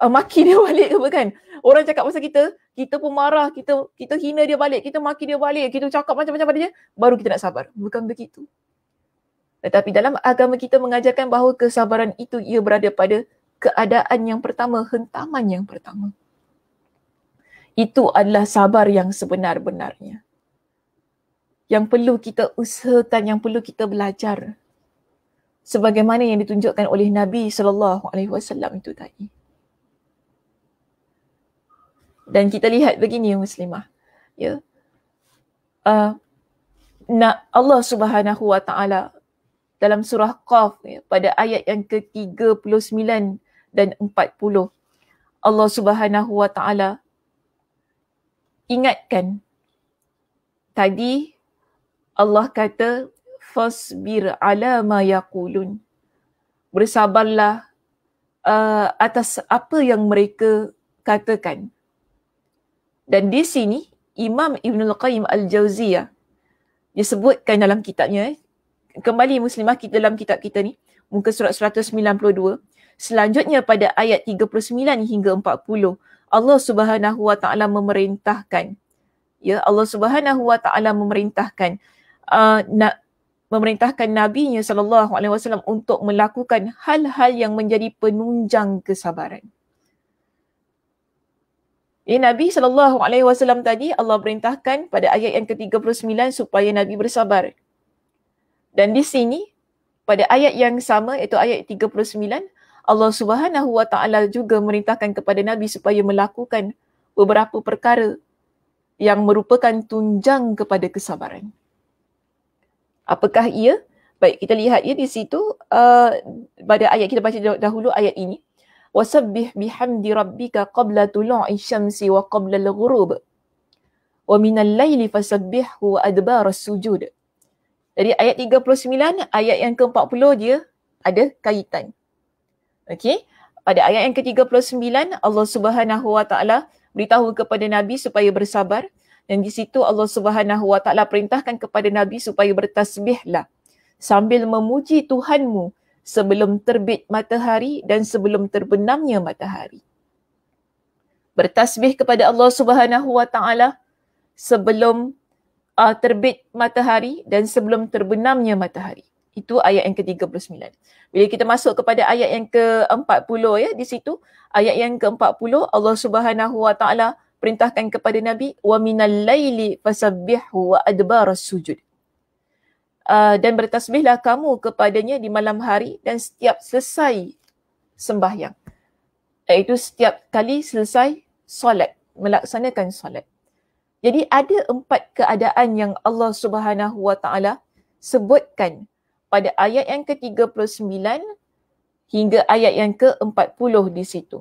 uh, maki dia balik ke bukan? Orang cakap pasal kita, kita pun marah, kita kita hina dia balik, kita maki dia balik, kita cakap macam-macam pada dia, baru kita nak sabar. Bukan begitu. Tetapi dalam agama kita mengajarkan bahawa kesabaran itu ia berada pada keadaan yang pertama, hentaman yang pertama. Itu adalah sabar yang sebenar-benarnya. Yang perlu kita usahakan, yang perlu kita belajar. Sebagaimana yang ditunjukkan oleh Nabi sallallahu alaihi wasallam itu tadi. Dan kita lihat begini ya muslimah. Ya. Uh, ah, na Allah Subhanahu wa taala dalam surah Qaf ya, pada ayat yang ke-39 dan empat puluh. Allah Subhanahu Wa Taala ingatkan tadi Allah kata fasbir ala ma yaqulun. Bersabarlah uh, atas apa yang mereka katakan. Dan di sini Imam Ibn Al-Qayyim Al-Jawziyah disebutkan dalam kitabnya eh, kembali muslimah kita dalam kitab kita ni muka surat 192 Selanjutnya pada ayat 39 hingga 40, Allah Subhanahu Wa Taala memerintahkan. Ya, Allah Subhanahu Wa Taala memerintahkan uh, nak memerintahkan nabinya sallallahu alaihi wasallam untuk melakukan hal-hal yang menjadi penunjang kesabaran. Ya, Nabi sallallahu alaihi wasallam tadi Allah perintahkan pada ayat yang ke-39 supaya Nabi bersabar. Dan di sini pada ayat yang sama iaitu ayat Allah Subhanahu Wa Taala juga merintahkan kepada Nabi supaya melakukan beberapa perkara yang merupakan tunjang kepada kesabaran. Apakah ia? Baik, kita lihat ya di situ uh, pada ayat kita baca dahulu ayat ini. Wasabbih bihamdi rabbika qabla tulu'i syamsi wa qabla al-ghurub. Wa al laili fasabbihhu wa adbara sujud. Jadi ayat 39, ayat yang ke-40 dia ada kaitan. Okey. Pada ayat yang ke-39 Allah Subhanahu Wa Taala beritahu kepada Nabi supaya bersabar dan di situ Allah Subhanahu Wa Taala perintahkan kepada Nabi supaya bertasbihlah sambil memuji Tuhanmu sebelum terbit matahari dan sebelum terbenamnya matahari. Bertasbih kepada Allah Subhanahu Wa Taala sebelum uh, terbit matahari dan sebelum terbenamnya matahari. Itu ayat yang ke-39. Bila kita masuk kepada ayat yang ke-40 ya di situ ayat yang ke-40 Allah Subhanahu Wa Taala perintahkan kepada Nabi wa minal laili fasabbihhu wa adbara sujud. Uh, dan bertasbihlah kamu kepadanya di malam hari dan setiap selesai sembahyang. Iaitu setiap kali selesai solat, melaksanakan solat. Jadi ada empat keadaan yang Allah Subhanahu Wa Taala sebutkan pada ayat yang ke-39 hingga ayat yang ke-40 di situ.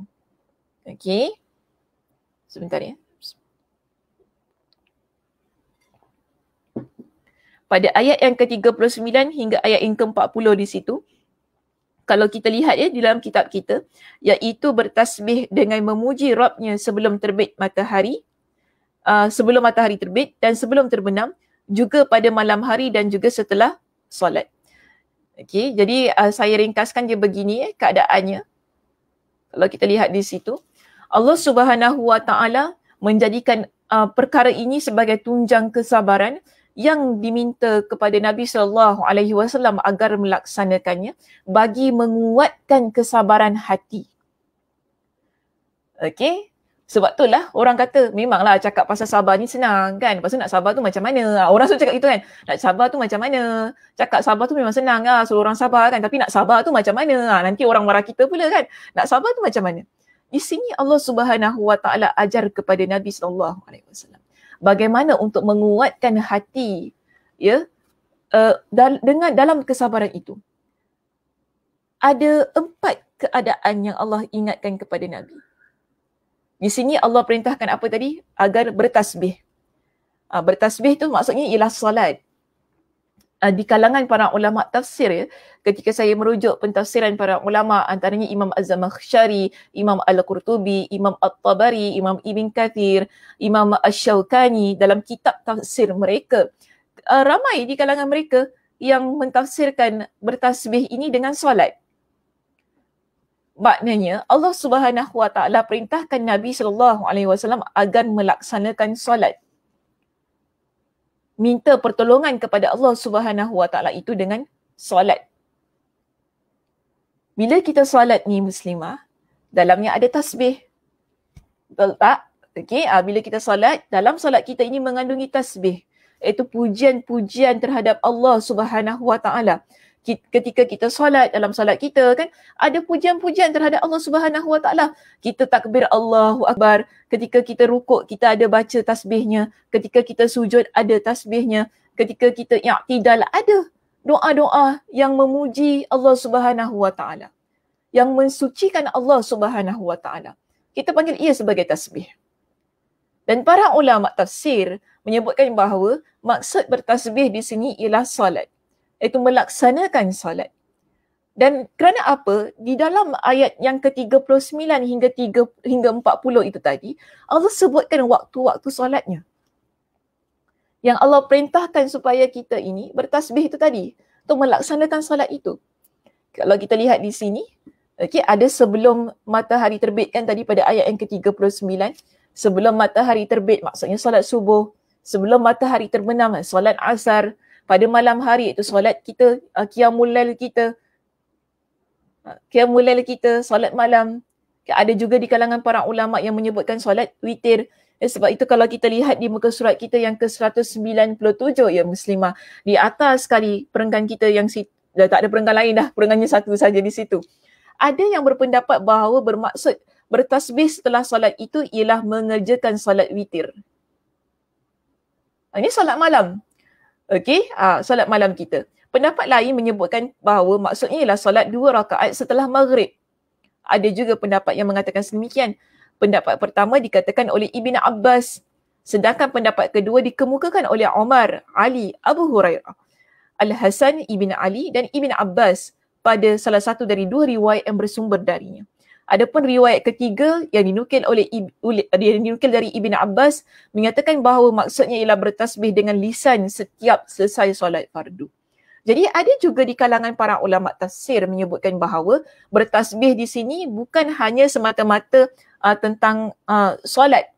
Okey. Sebentar ya. Pada ayat yang ke-39 hingga ayat yang ke-40 di situ, kalau kita lihat ya di dalam kitab kita, iaitu bertasbih dengan memuji Rabnya sebelum terbit matahari, uh, sebelum matahari terbit dan sebelum terbenam, juga pada malam hari dan juga setelah solat. Okey, jadi uh, saya ringkaskan dia begini eh, keadaannya. Kalau kita lihat di situ, Allah Subhanahu Wa Taala menjadikan uh, perkara ini sebagai tunjang kesabaran yang diminta kepada Nabi Sallallahu Alaihi Wasallam agar melaksanakannya bagi menguatkan kesabaran hati. Okey, sebab tu lah orang kata memanglah cakap pasal sabar ni senang kan. Pasal nak sabar tu macam mana. Ah, orang suka cakap gitu kan. Nak sabar tu macam mana. Cakap sabar tu memang senang lah. Suruh orang sabar kan. Tapi nak sabar tu macam mana. Ah, nanti orang marah kita pula kan. Nak sabar tu macam mana. Di sini Allah Subhanahu Wa Taala ajar kepada Nabi Sallallahu Alaihi Wasallam bagaimana untuk menguatkan hati ya uh, dal- dengan dalam kesabaran itu. Ada empat keadaan yang Allah ingatkan kepada Nabi. Di sini Allah perintahkan apa tadi? Agar bertasbih. Ha, bertasbih tu maksudnya ialah salat. Ha, ah, di kalangan para ulama tafsir ya, ketika saya merujuk pentafsiran para ulama antaranya Imam Az-Zamakhsyari, Imam Al-Qurtubi, Imam At-Tabari, Imam Ibn Kathir, Imam Ash-Shawkani dalam kitab tafsir mereka. Uh, ramai di kalangan mereka yang mentafsirkan bertasbih ini dengan solat maknanya Allah Subhanahu Wa Taala perintahkan Nabi Sallallahu Alaihi Wasallam agar melaksanakan solat. Minta pertolongan kepada Allah Subhanahu Wa Taala itu dengan solat. Bila kita solat ni muslimah, dalamnya ada tasbih. Betul tak? Okey, ah, bila kita solat, dalam solat kita ini mengandungi tasbih, iaitu pujian-pujian terhadap Allah Subhanahu Wa Taala ketika kita solat dalam solat kita kan ada pujian-pujian terhadap Allah Subhanahu Wa Taala. Kita takbir Allahu Akbar, ketika kita rukuk kita ada baca tasbihnya, ketika kita sujud ada tasbihnya, ketika kita i'tidal ada doa-doa yang memuji Allah Subhanahu Wa Taala. Yang mensucikan Allah Subhanahu Wa Taala. Kita panggil ia sebagai tasbih. Dan para ulama tafsir menyebutkan bahawa maksud bertasbih di sini ialah solat iaitu melaksanakan solat. Dan kerana apa? Di dalam ayat yang ke-39 hingga 3 hingga 40 itu tadi, Allah sebutkan waktu-waktu solatnya. Yang Allah perintahkan supaya kita ini bertasbih itu tadi, untuk melaksanakan solat itu. Kalau kita lihat di sini, okay, ada sebelum matahari terbit kan tadi pada ayat yang ke-39, sebelum matahari terbit maksudnya solat subuh, sebelum matahari terbenam solat asar, pada malam hari itu solat kita, uh, ah, qiyamulail kita, uh, ah, qiyamulail kita, solat malam. Ada juga di kalangan para ulama yang menyebutkan solat witir. Eh, sebab itu kalau kita lihat di muka surat kita yang ke-197 ya muslimah, di atas sekali perenggan kita yang si, dah tak ada perenggan lain dah, perenggannya satu saja di situ. Ada yang berpendapat bahawa bermaksud bertasbih setelah solat itu ialah mengerjakan solat witir. Ah, ini solat malam okay, uh, ah, solat malam kita. Pendapat lain menyebutkan bahawa maksudnya ialah solat dua rakaat setelah maghrib. Ada juga pendapat yang mengatakan sedemikian. Pendapat pertama dikatakan oleh Ibn Abbas. Sedangkan pendapat kedua dikemukakan oleh Omar, Ali, Abu Hurairah, Al-Hasan, Ibn Ali dan Ibn Abbas pada salah satu dari dua riwayat yang bersumber darinya. Adapun riwayat ketiga yang dinukil oleh eh, yang dinukil dari Ibn Abbas mengatakan bahawa maksudnya ialah bertasbih dengan lisan setiap selesai solat fardu. Jadi ada juga di kalangan para ulama tafsir menyebutkan bahawa bertasbih di sini bukan hanya semata-mata uh, tentang uh, solat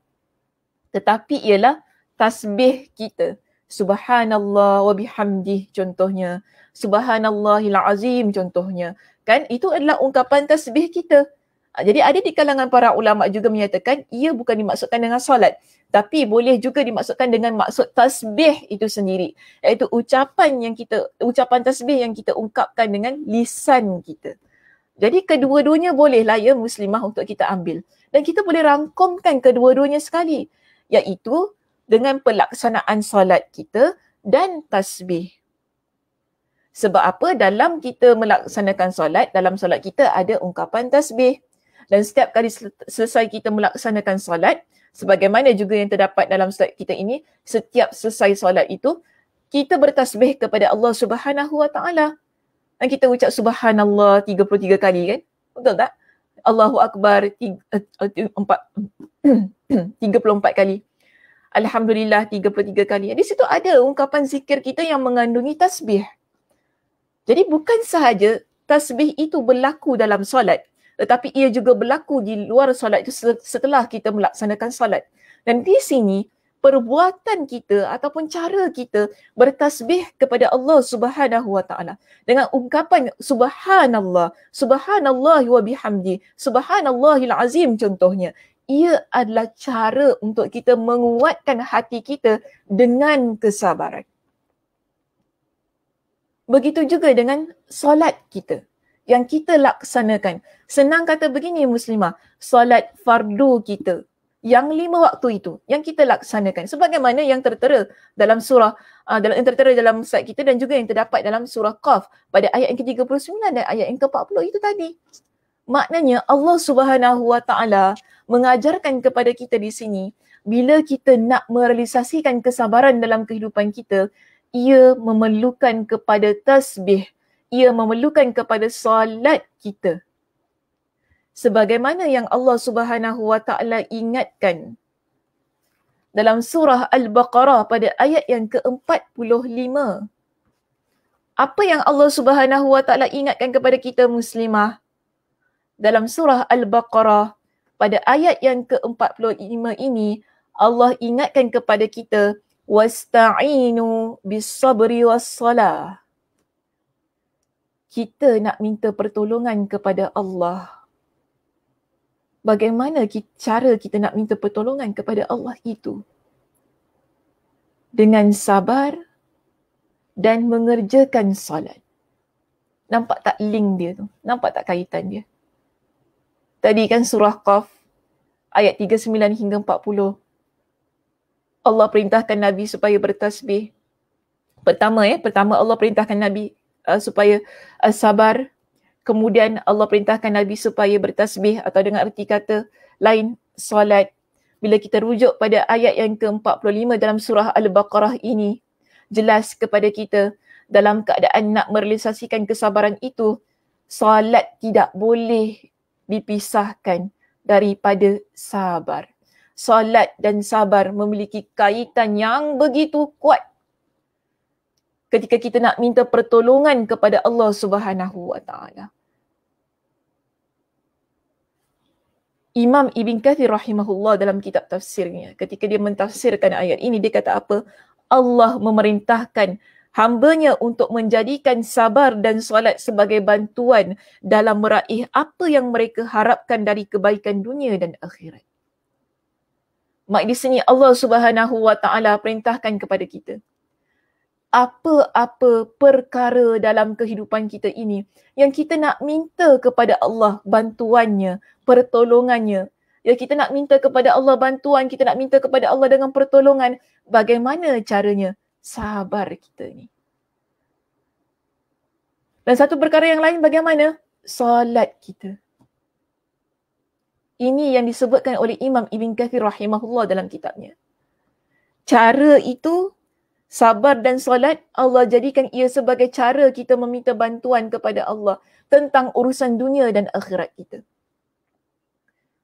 tetapi ialah tasbih kita. Subhanallah wa bihamdih contohnya. Subhanallahil azim contohnya. Kan itu adalah ungkapan tasbih kita. Ah, jadi ada di kalangan para ulama juga menyatakan ia bukan dimaksudkan dengan solat tapi boleh juga dimaksudkan dengan maksud tasbih itu sendiri iaitu ucapan yang kita ucapan tasbih yang kita ungkapkan dengan lisan kita. Jadi kedua-duanya bolehlah ya muslimah untuk kita ambil dan kita boleh rangkumkan kedua-duanya sekali iaitu dengan pelaksanaan solat kita dan tasbih. Sebab apa dalam kita melaksanakan solat dalam solat kita ada ungkapan tasbih dan setiap kali selesai kita melaksanakan solat sebagaimana juga yang terdapat dalam solat kita ini setiap selesai solat itu kita bertasbih kepada Allah Subhanahu Wa Taala dan kita ucap subhanallah 33 kali kan betul tak Allahu akbar 34 eh, kali alhamdulillah 33 kali di situ ada ungkapan zikir kita yang mengandungi tasbih jadi bukan sahaja tasbih itu berlaku dalam solat tetapi ia juga berlaku di luar solat itu setelah kita melaksanakan solat. Dan di sini perbuatan kita ataupun cara kita bertasbih kepada Allah Subhanahu Wa Taala dengan ungkapan subhanallah, subhanallah wa bihamdi, subhanallahil azim contohnya. Ia adalah cara untuk kita menguatkan hati kita dengan kesabaran. Begitu juga dengan solat kita yang kita laksanakan. Senang kata begini muslimah, solat fardu kita yang lima waktu itu yang kita laksanakan sebagaimana yang tertera dalam surah uh, dalam yang tertera dalam surat kita dan juga yang terdapat dalam surah Qaf pada ayat yang ke-39 dan ayat yang ke-40 itu tadi. Maknanya Allah Subhanahu Wa Taala mengajarkan kepada kita di sini bila kita nak merealisasikan kesabaran dalam kehidupan kita ia memerlukan kepada tasbih ia memerlukan kepada solat kita. Sebagaimana yang Allah Subhanahu Wa Taala ingatkan dalam surah Al-Baqarah pada ayat yang ke-45. Apa yang Allah Subhanahu Wa Taala ingatkan kepada kita muslimah dalam surah Al-Baqarah pada ayat yang ke-45 ini Allah ingatkan kepada kita wasta'inu bis sabri was salah kita nak minta pertolongan kepada Allah bagaimana cara kita nak minta pertolongan kepada Allah itu dengan sabar dan mengerjakan solat nampak tak link dia tu nampak tak kaitan dia tadi kan surah qaf ayat 39 hingga 40 Allah perintahkan nabi supaya bertasbih pertama eh pertama Allah perintahkan nabi uh, supaya uh, sabar. Kemudian Allah perintahkan Nabi supaya bertasbih atau dengan erti kata lain solat. Bila kita rujuk pada ayat yang ke-45 dalam surah Al-Baqarah ini, jelas kepada kita dalam keadaan nak merealisasikan kesabaran itu, solat tidak boleh dipisahkan daripada sabar. Solat dan sabar memiliki kaitan yang begitu kuat ketika kita nak minta pertolongan kepada Allah Subhanahu Wa Taala. Imam Ibn Kathir rahimahullah dalam kitab tafsirnya ketika dia mentafsirkan ayat ini dia kata apa? Allah memerintahkan hambanya untuk menjadikan sabar dan solat sebagai bantuan dalam meraih apa yang mereka harapkan dari kebaikan dunia dan akhirat. Mak di sini Allah Subhanahu Wa Taala perintahkan kepada kita apa-apa perkara dalam kehidupan kita ini yang kita nak minta kepada Allah bantuannya, pertolongannya. Ya kita nak minta kepada Allah bantuan, kita nak minta kepada Allah dengan pertolongan. Bagaimana caranya? Sabar kita ni. Dan satu perkara yang lain bagaimana? Salat kita. Ini yang disebutkan oleh Imam Ibn Kathir rahimahullah dalam kitabnya. Cara itu sabar dan solat, Allah jadikan ia sebagai cara kita meminta bantuan kepada Allah tentang urusan dunia dan akhirat kita.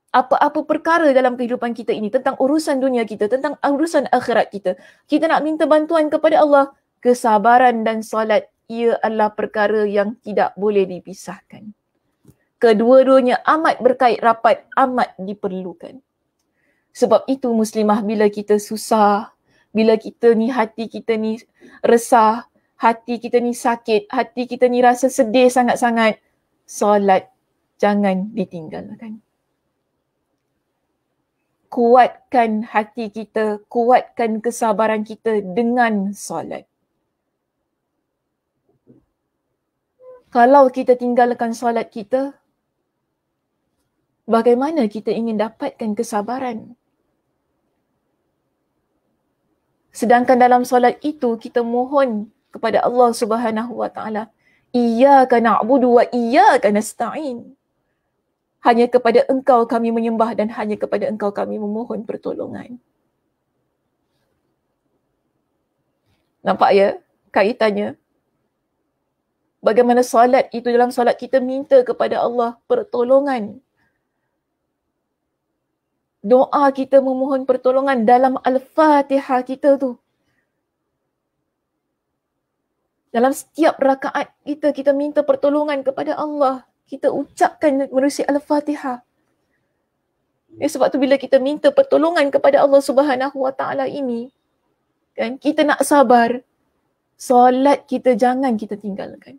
Apa-apa perkara dalam kehidupan kita ini, tentang urusan dunia kita, tentang urusan akhirat kita, kita nak minta bantuan kepada Allah, kesabaran dan solat, ia adalah perkara yang tidak boleh dipisahkan. Kedua-duanya amat berkait rapat, amat diperlukan. Sebab itu muslimah bila kita susah, bila kita ni hati kita ni resah, hati kita ni sakit, hati kita ni rasa sedih sangat-sangat, solat jangan ditinggalkan. Kuatkan hati kita, kuatkan kesabaran kita dengan solat. Kalau kita tinggalkan solat kita, bagaimana kita ingin dapatkan kesabaran Sedangkan dalam solat itu kita mohon kepada Allah Subhanahu Wa Taala, iyyaka na'budu wa iyyaka nasta'in. Hanya kepada Engkau kami menyembah dan hanya kepada Engkau kami memohon pertolongan. Nampak ya kaitannya? Bagaimana solat itu dalam solat kita minta kepada Allah pertolongan doa kita memohon pertolongan dalam Al-Fatihah kita tu. Dalam setiap rakaat kita, kita minta pertolongan kepada Allah. Kita ucapkan menerusi Al-Fatihah. Ya, sebab tu bila kita minta pertolongan kepada Allah Subhanahu Wa Taala ini, kan kita nak sabar, solat kita jangan kita tinggalkan.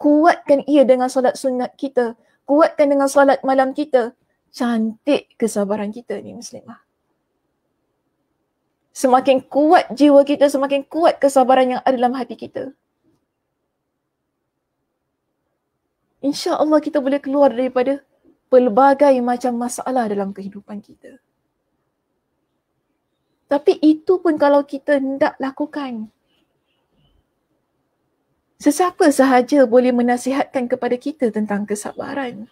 Kuatkan ia dengan solat sunat kita. Kuatkan dengan solat malam kita cantik kesabaran kita ni muslimah semakin kuat jiwa kita semakin kuat kesabaran yang ada dalam hati kita insya-Allah kita boleh keluar daripada pelbagai macam masalah dalam kehidupan kita tapi itu pun kalau kita hendak lakukan sesiapa sahaja boleh menasihatkan kepada kita tentang kesabaran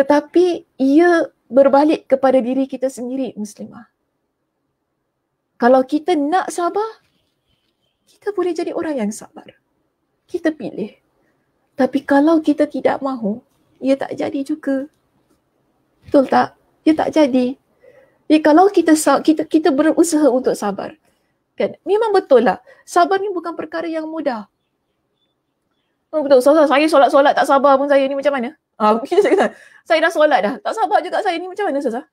tetapi ia berbalik kepada diri kita sendiri muslimah kalau kita nak sabar kita boleh jadi orang yang sabar kita pilih tapi kalau kita tidak mahu ia tak jadi juga betul tak ia tak jadi ya kalau kita kita kita berusaha untuk sabar kan memang betul lah sabar ni bukan perkara yang mudah Oh betul, saya solat-solat tak sabar pun saya ni macam mana? Ah, mungkin saya kata, saya dah solat dah. Tak sabar juga saya ni macam mana Ustazah?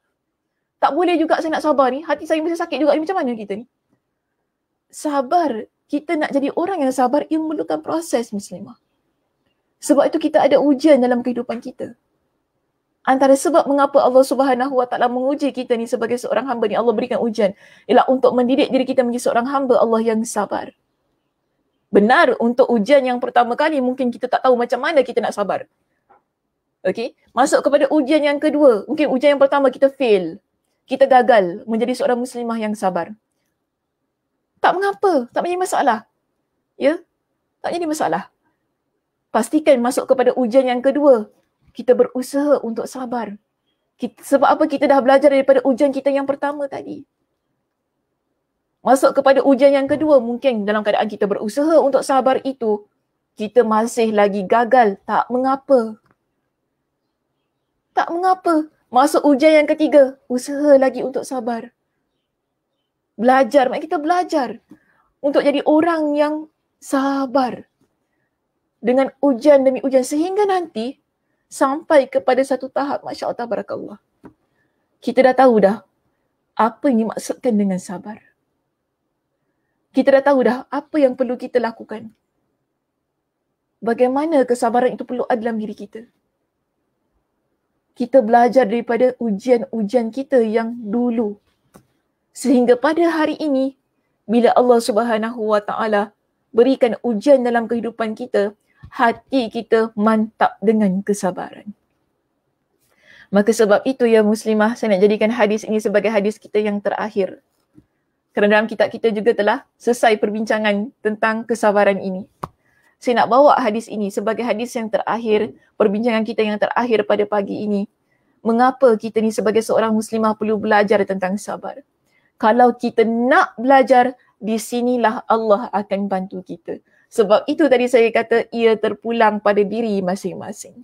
Tak boleh juga saya nak sabar ni. Hati saya masih sakit juga ni. Macam mana kita ni? Sabar. Kita nak jadi orang yang sabar, ia memerlukan proses muslimah. Sebab itu kita ada ujian dalam kehidupan kita. Antara sebab mengapa Allah Subhanahu Wa Taala menguji kita ni sebagai seorang hamba ni Allah berikan ujian ialah untuk mendidik diri kita menjadi seorang hamba Allah yang sabar. Benar untuk ujian yang pertama kali mungkin kita tak tahu macam mana kita nak sabar. Okay. Masuk kepada ujian yang kedua. Mungkin ujian yang pertama kita fail. Kita gagal menjadi seorang muslimah yang sabar. Tak mengapa. Tak menjadi masalah. Ya. Yeah? Tak jadi masalah. Pastikan masuk kepada ujian yang kedua. Kita berusaha untuk sabar. Kita, sebab apa kita dah belajar daripada ujian kita yang pertama tadi. Masuk kepada ujian yang kedua, mungkin dalam keadaan kita berusaha untuk sabar itu, kita masih lagi gagal. Tak mengapa. Tak mengapa. Masuk ujian yang ketiga. Usaha lagi untuk sabar. Belajar. Mak kita belajar. Untuk jadi orang yang sabar. Dengan ujian demi ujian. Sehingga nanti sampai kepada satu tahap. Masya Allah. Barakallah. Kita dah tahu dah. Apa yang dimaksudkan dengan sabar. Kita dah tahu dah apa yang perlu kita lakukan. Bagaimana kesabaran itu perlu ada dalam diri kita kita belajar daripada ujian-ujian kita yang dulu. Sehingga pada hari ini, bila Allah Subhanahu Wa Taala berikan ujian dalam kehidupan kita, hati kita mantap dengan kesabaran. Maka sebab itu ya Muslimah, saya nak jadikan hadis ini sebagai hadis kita yang terakhir. Kerana dalam kitab kita juga telah selesai perbincangan tentang kesabaran ini saya nak bawa hadis ini sebagai hadis yang terakhir, hmm. perbincangan kita yang terakhir pada pagi ini. Mengapa kita ni sebagai seorang muslimah perlu belajar tentang sabar? Kalau kita nak belajar, di sinilah Allah akan bantu kita. Sebab itu tadi saya kata ia terpulang pada diri masing-masing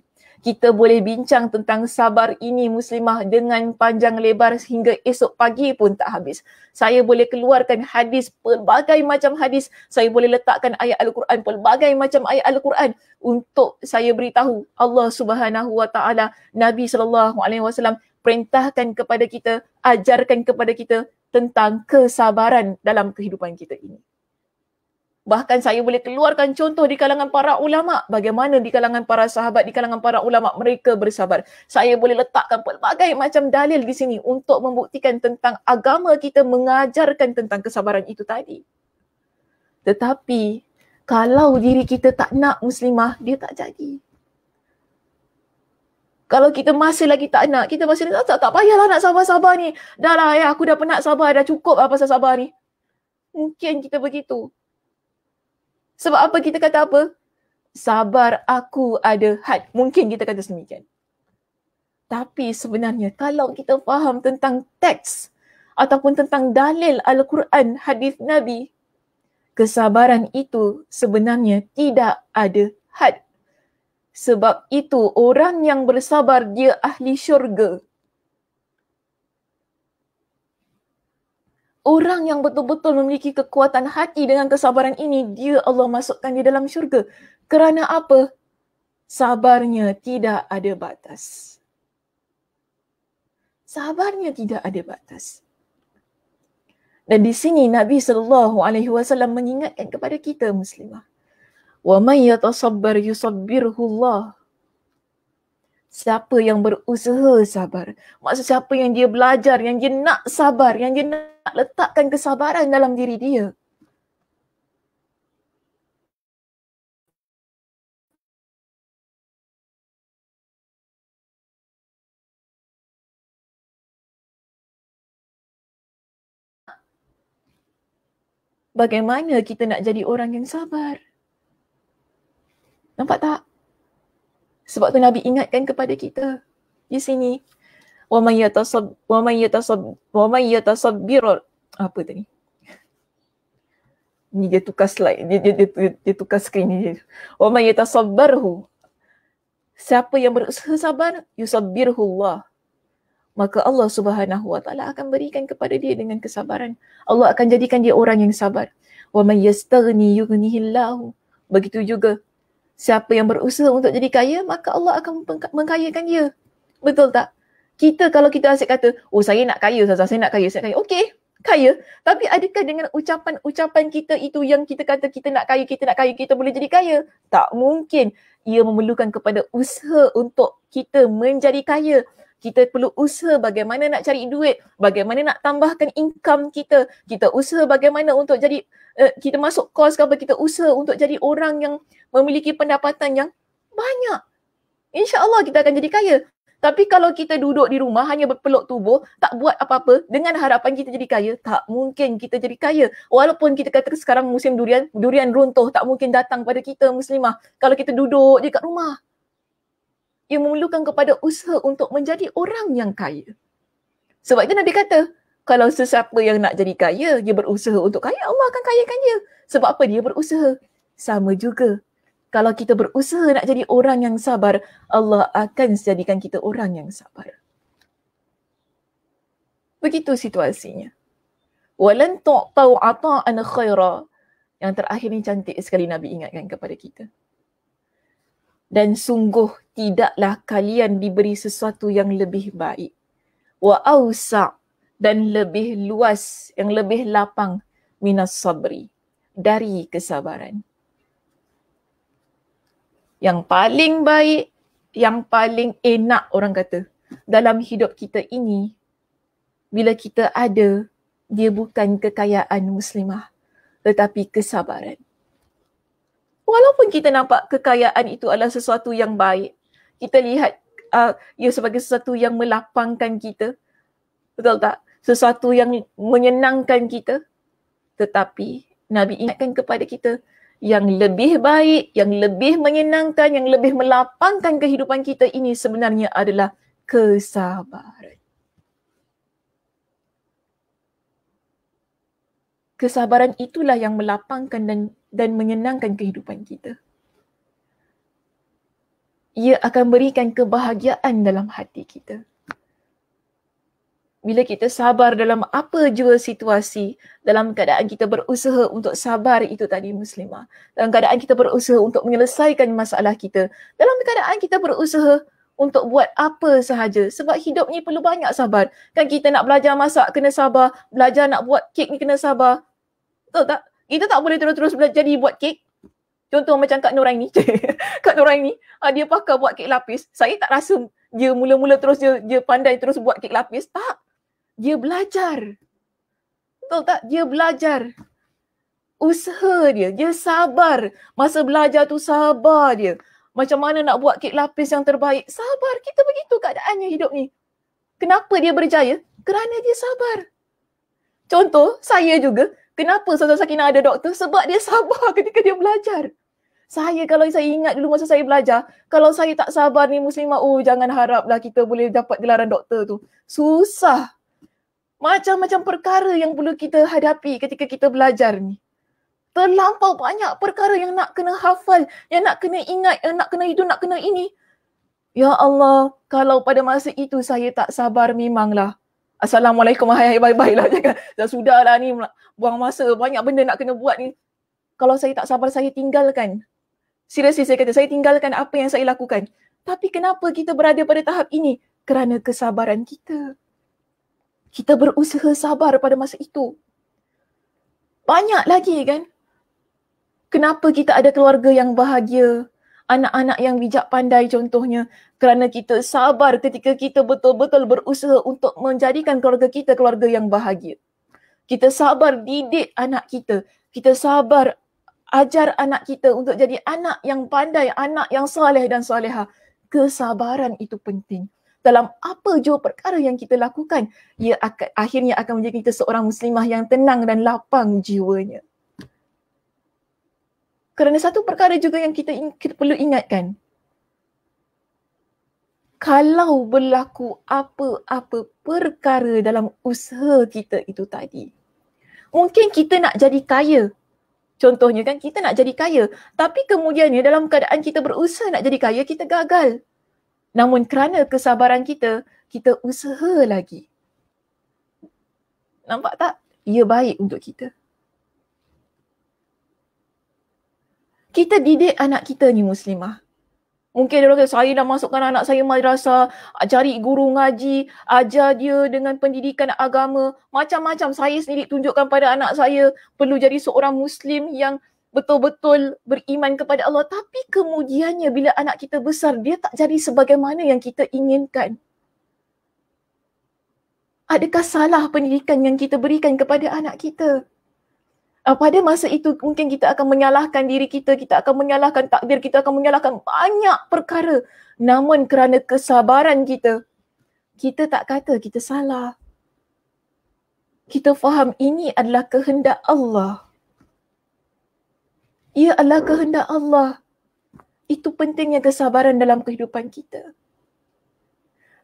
kita boleh bincang tentang sabar ini muslimah dengan panjang lebar sehingga esok pagi pun tak habis. Saya boleh keluarkan hadis pelbagai macam hadis, saya boleh letakkan ayat al-Quran pelbagai macam ayat al-Quran untuk saya beritahu Allah Subhanahu Wa Taala Nabi Sallallahu Alaihi Wasallam perintahkan kepada kita, ajarkan kepada kita tentang kesabaran dalam kehidupan kita ini. Bahkan saya boleh keluarkan contoh di kalangan para ulama bagaimana di kalangan para sahabat, di kalangan para ulama mereka bersabar. Saya boleh letakkan pelbagai macam dalil di sini untuk membuktikan tentang agama kita mengajarkan tentang kesabaran itu tadi. Tetapi kalau diri kita tak nak muslimah, dia tak jadi. Kalau kita masih lagi tak nak, kita masih tak, tak, tak payahlah nak sabar-sabar ni. Dahlah ya, aku dah penat sabar, dah cukup lah pasal sabar ni. Mungkin kita begitu. Sebab apa kita kata apa? Sabar aku ada had. Mungkin kita kata semikian. Tapi sebenarnya kalau kita faham tentang teks ataupun tentang dalil Al-Quran hadis Nabi, kesabaran itu sebenarnya tidak ada had. Sebab itu orang yang bersabar dia ahli syurga. orang yang betul-betul memiliki kekuatan hati dengan kesabaran ini, dia Allah masukkan di dalam syurga. Kerana apa? Sabarnya tidak ada batas. Sabarnya tidak ada batas. Dan di sini Nabi sallallahu alaihi wasallam mengingatkan kepada kita muslimah. Wa may yatasabbar yusabbirhu Allah. Siapa yang berusaha sabar, maksud siapa yang dia belajar, yang dia nak sabar, yang dia nak letakkan kesabaran dalam diri dia. Bagaimana kita nak jadi orang yang sabar? Nampak tak? Sebab tu Nabi ingatkan kepada kita di sini wa man yatasab wa man yatasab wa man yatasabbir apa tadi ni dia tukar slide dia dia dia, dia, dia tukar screen ni wa man yatasabbarhu siapa yang berusaha sabar yusabbirhu maka Allah Subhanahu wa taala akan berikan kepada dia dengan kesabaran Allah akan jadikan dia orang yang sabar wa man yastaghni yughnihi begitu juga siapa yang berusaha untuk jadi kaya maka Allah akan mengkayakan dia betul tak kita kalau kita asyik kata, oh saya nak kaya, Zaza, saya nak kaya, saya nak kaya. Okey, kaya. Tapi adakah dengan ucapan-ucapan kita itu yang kita kata kita nak kaya, kita nak kaya, kita boleh jadi kaya? Tak mungkin. Ia memerlukan kepada usaha untuk kita menjadi kaya. Kita perlu usaha bagaimana nak cari duit, bagaimana nak tambahkan income kita. Kita usaha bagaimana untuk jadi, uh, kita masuk kos ke kita usaha untuk jadi orang yang memiliki pendapatan yang banyak. Insya Allah kita akan jadi kaya. Tapi kalau kita duduk di rumah hanya berpeluk tubuh, tak buat apa-apa dengan harapan kita jadi kaya, tak mungkin kita jadi kaya. Walaupun kita kata sekarang musim durian, durian runtuh, tak mungkin datang pada kita muslimah. Kalau kita duduk di kat rumah. Ia memerlukan kepada usaha untuk menjadi orang yang kaya. Sebab itu Nabi kata, kalau sesiapa yang nak jadi kaya, dia berusaha untuk kaya, Allah akan kayakan dia. Sebab apa dia berusaha? Sama juga kalau kita berusaha nak jadi orang yang sabar, Allah akan jadikan kita orang yang sabar. Begitu situasinya. Walan tu'tau ata'an khaira. Yang terakhir ni cantik sekali Nabi ingatkan kepada kita. Dan sungguh tidaklah kalian diberi sesuatu yang lebih baik. Wa awsa' dan lebih luas, yang lebih lapang minas sabri. Dari kesabaran. Kesabaran yang paling baik, yang paling enak orang kata dalam hidup kita ini bila kita ada dia bukan kekayaan muslimah tetapi kesabaran. Walaupun kita nampak kekayaan itu adalah sesuatu yang baik, kita lihat uh, ia sebagai sesuatu yang melapangkan kita. Betul tak? Sesuatu yang menyenangkan kita. Tetapi Nabi ingatkan kepada kita, yang lebih baik, yang lebih menyenangkan, yang lebih melapangkan kehidupan kita ini sebenarnya adalah kesabaran. Kesabaran itulah yang melapangkan dan dan menyenangkan kehidupan kita. Ia akan berikan kebahagiaan dalam hati kita bila kita sabar dalam apa jua situasi dalam keadaan kita berusaha untuk sabar itu tadi muslimah dalam keadaan kita berusaha untuk menyelesaikan masalah kita dalam keadaan kita berusaha untuk buat apa sahaja sebab hidup ni perlu banyak sabar kan kita nak belajar masak kena sabar belajar nak buat kek ni kena sabar betul tak kita tak boleh terus-terus belajar jadi buat kek contoh macam kak Nurain ni kak Nurain ni ah, dia pakai buat kek lapis saya tak rasa dia mula-mula terus dia, dia pandai terus buat kek lapis. Tak dia belajar. Betul tak? Dia belajar. Usaha dia, dia sabar. Masa belajar tu sabar dia. Macam mana nak buat kek lapis yang terbaik? Sabar. Kita begitu keadaannya hidup ni. Kenapa dia berjaya? Kerana dia sabar. Contoh, saya juga. Kenapa Sultan Sakinah ada doktor? Sebab dia sabar ketika dia belajar. Saya kalau saya ingat dulu masa saya belajar, kalau saya tak sabar ni muslimah, oh jangan haraplah kita boleh dapat gelaran doktor tu. Susah macam-macam perkara yang perlu kita hadapi ketika kita belajar ni. Terlampau banyak perkara yang nak kena hafal, yang nak kena ingat, yang nak kena itu, nak kena ini. Ya Allah, kalau pada masa itu saya tak sabar memanglah. Assalamualaikum, hai hai bye bye lah. dah sudah lah ni buang masa, banyak benda nak kena buat ni. Kalau saya tak sabar, saya tinggalkan. Seriously saya kata, saya tinggalkan apa yang saya lakukan. Tapi kenapa kita berada pada tahap ini? Kerana kesabaran kita kita berusaha sabar pada masa itu. Banyak lagi kan? Kenapa kita ada keluarga yang bahagia, anak-anak yang bijak pandai contohnya, kerana kita sabar ketika kita betul-betul berusaha untuk menjadikan keluarga kita keluarga yang bahagia. Kita sabar didik anak kita, kita sabar ajar anak kita untuk jadi anak yang pandai, anak yang soleh dan soleha. Kesabaran itu penting dalam apa jua perkara yang kita lakukan hmm. ia akan, akhirnya akan menjadi kita seorang muslimah yang tenang dan lapang jiwanya kerana satu perkara juga yang kita, kita perlu ingatkan kalau berlaku apa-apa perkara dalam usaha kita itu tadi mungkin kita nak jadi kaya contohnya kan kita nak jadi kaya tapi kemudiannya dalam keadaan kita berusaha nak jadi kaya kita gagal Namun kerana kesabaran kita, kita usaha lagi. Nampak tak? Ia baik untuk kita. Kita didik anak kita ni muslimah. Mungkin dia kata, saya dah masukkan anak saya madrasah, cari guru ngaji, ajar dia dengan pendidikan agama. Macam-macam saya sendiri tunjukkan pada anak saya perlu jadi seorang muslim yang betul-betul beriman kepada Allah tapi kemudiannya bila anak kita besar dia tak jadi sebagaimana yang kita inginkan adakah salah pendidikan yang kita berikan kepada anak kita ah, pada masa itu mungkin kita akan menyalahkan diri kita kita akan menyalahkan takdir kita akan menyalahkan banyak perkara namun kerana kesabaran kita kita tak kata kita salah kita faham ini adalah kehendak Allah ia ya adalah kehendak Allah. Itu pentingnya kesabaran dalam kehidupan kita.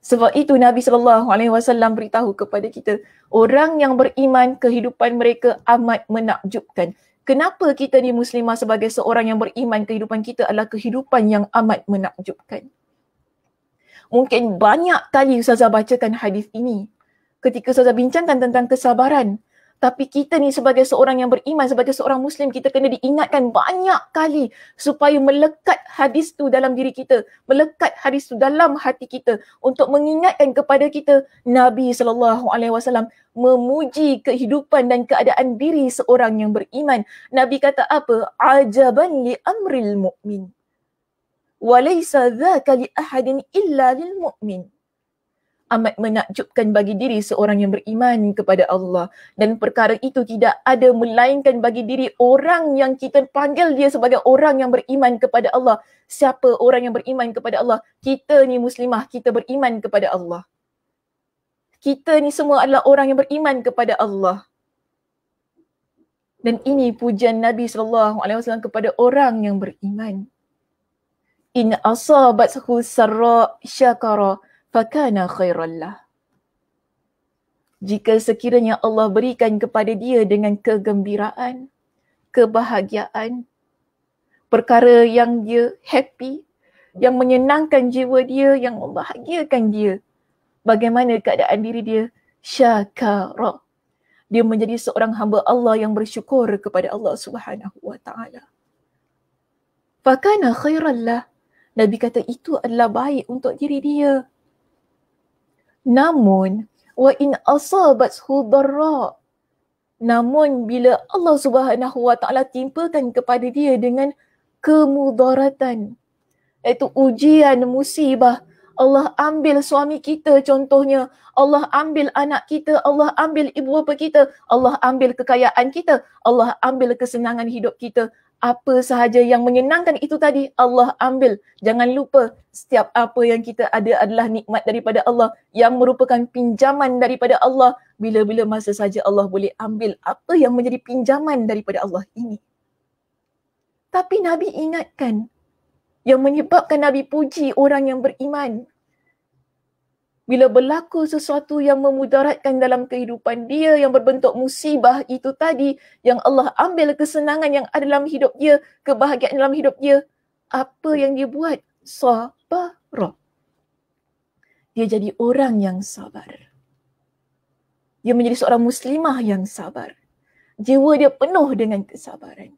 Sebab itu Nabi sallallahu alaihi wasallam beritahu kepada kita, orang yang beriman kehidupan mereka amat menakjubkan. Kenapa kita ni muslimah sebagai seorang yang beriman kehidupan kita adalah kehidupan yang amat menakjubkan. Mungkin banyak kali Ustazah bacakan hadis ini. Ketika Ustazah bincangkan tentang kesabaran, tapi kita ni sebagai seorang yang beriman, sebagai seorang Muslim, kita kena diingatkan banyak kali supaya melekat hadis tu dalam diri kita. Melekat hadis tu dalam hati kita untuk mengingatkan kepada kita Nabi SAW memuji kehidupan dan keadaan diri seorang yang beriman. Nabi kata apa? Ajaban li amril mu'min. Walaysa dhaka li ahadin illa lil mu'min amat menakjubkan bagi diri seorang yang beriman kepada Allah dan perkara itu tidak ada melainkan bagi diri orang yang kita panggil dia sebagai orang yang beriman kepada Allah siapa orang yang beriman kepada Allah kita ni muslimah kita beriman kepada Allah kita ni semua adalah orang yang beriman kepada Allah dan ini pujian Nabi sallallahu alaihi wasallam kepada orang yang beriman in asabat sarra syakara fakana khairan lah. Jika sekiranya Allah berikan kepada dia dengan kegembiraan, kebahagiaan, perkara yang dia happy, yang menyenangkan jiwa dia, yang membahagiakan dia, bagaimana keadaan diri dia? Syakara. Dia menjadi seorang hamba Allah yang bersyukur kepada Allah Subhanahu Wa Taala. Fakana khairallah. Nabi kata itu adalah baik untuk diri dia namun wa in asabat hudara namun bila Allah Subhanahu wa taala timpakan kepada dia dengan kemudaratan iaitu ujian musibah Allah ambil suami kita contohnya Allah ambil anak kita Allah ambil ibu bapa kita Allah ambil kekayaan kita Allah ambil kesenangan hidup kita apa sahaja yang menyenangkan itu tadi Allah ambil. Jangan lupa setiap apa yang kita ada adalah nikmat daripada Allah yang merupakan pinjaman daripada Allah. Bila-bila masa saja Allah boleh ambil apa yang menjadi pinjaman daripada Allah ini. Tapi Nabi ingatkan yang menyebabkan Nabi puji orang yang beriman bila berlaku sesuatu yang memudaratkan dalam kehidupan dia yang berbentuk musibah itu tadi yang Allah ambil kesenangan yang ada dalam hidup dia, kebahagiaan dalam hidup dia, apa yang dia buat? Sabar. Dia jadi orang yang sabar. Dia menjadi seorang muslimah yang sabar. Jiwa dia penuh dengan kesabaran.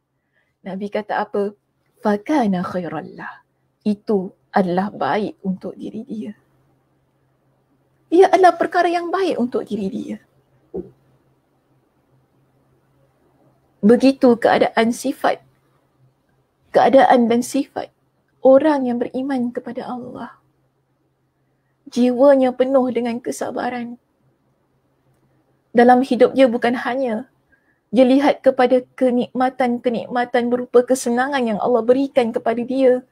Nabi kata apa? Fakana khairallah. Itu adalah baik untuk diri dia ia adalah perkara yang baik untuk diri dia. Begitu keadaan sifat, keadaan dan sifat orang yang beriman kepada Allah. Jiwanya penuh dengan kesabaran. Dalam hidup dia bukan hanya dia lihat kepada kenikmatan-kenikmatan berupa kesenangan yang Allah berikan kepada dia.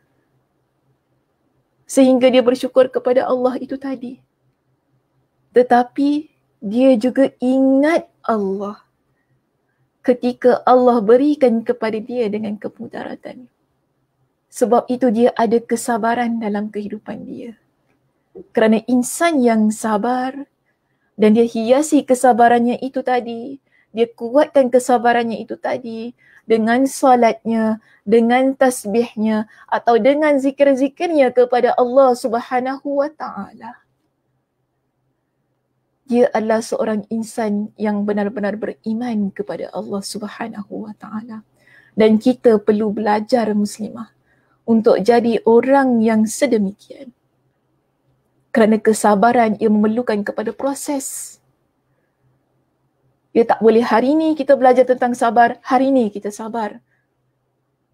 Sehingga dia bersyukur kepada Allah itu tadi tetapi dia juga ingat Allah ketika Allah berikan kepada dia dengan kemudaratan. Sebab itu dia ada kesabaran dalam kehidupan dia. Kerana insan yang sabar dan dia hiasi kesabarannya itu tadi, dia kuatkan kesabarannya itu tadi dengan solatnya, dengan tasbihnya atau dengan zikir-zikirnya kepada Allah Subhanahu wa taala dia adalah seorang insan yang benar-benar beriman kepada Allah Subhanahu wa taala dan kita perlu belajar muslimah untuk jadi orang yang sedemikian kerana kesabaran ia memerlukan kepada proses ia tak boleh hari ini kita belajar tentang sabar hari ini kita sabar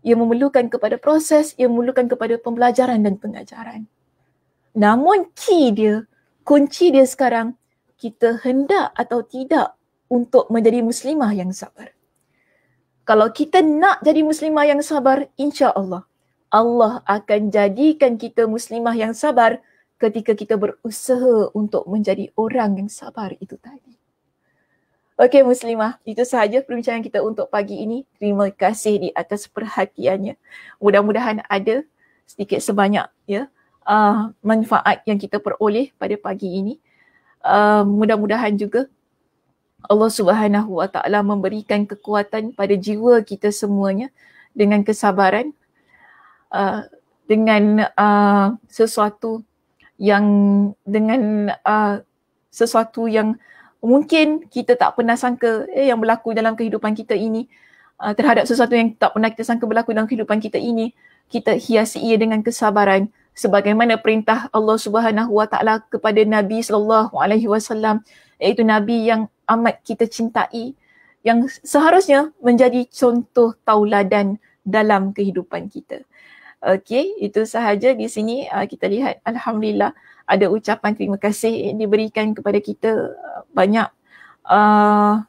ia memerlukan kepada proses ia memerlukan kepada pembelajaran dan pengajaran namun key dia kunci dia sekarang kita hendak atau tidak untuk menjadi muslimah yang sabar. Kalau kita nak jadi muslimah yang sabar, insya-Allah Allah akan jadikan kita muslimah yang sabar ketika kita berusaha untuk menjadi orang yang sabar itu tadi. Okey muslimah, itu sahaja perbincangan kita untuk pagi ini. Terima kasih di atas perhatiannya. Mudah-mudahan ada sedikit sebanyak ya uh, manfaat yang kita peroleh pada pagi ini. Ehm, mudah-mudahan juga Allah Subhanahu Wa Taala memberikan kekuatan pada jiwa kita semuanya dengan kesabaran uh, dengan uh, sesuatu yang dengan uh, sesuatu yang mungkin kita tak pernah sangka eh, yang berlaku dalam kehidupan kita ini uh, terhadap sesuatu yang tak pernah kita sangka berlaku dalam kehidupan kita ini kita hiasi ia dengan kesabaran sebagaimana perintah Allah Subhanahu Wa Taala kepada Nabi Sallallahu Alaihi Wasallam iaitu nabi yang amat kita cintai yang seharusnya menjadi contoh tauladan dalam kehidupan kita. Okey, itu sahaja di sini uh, kita lihat alhamdulillah ada ucapan terima kasih yang diberikan kepada kita ah, banyak uh,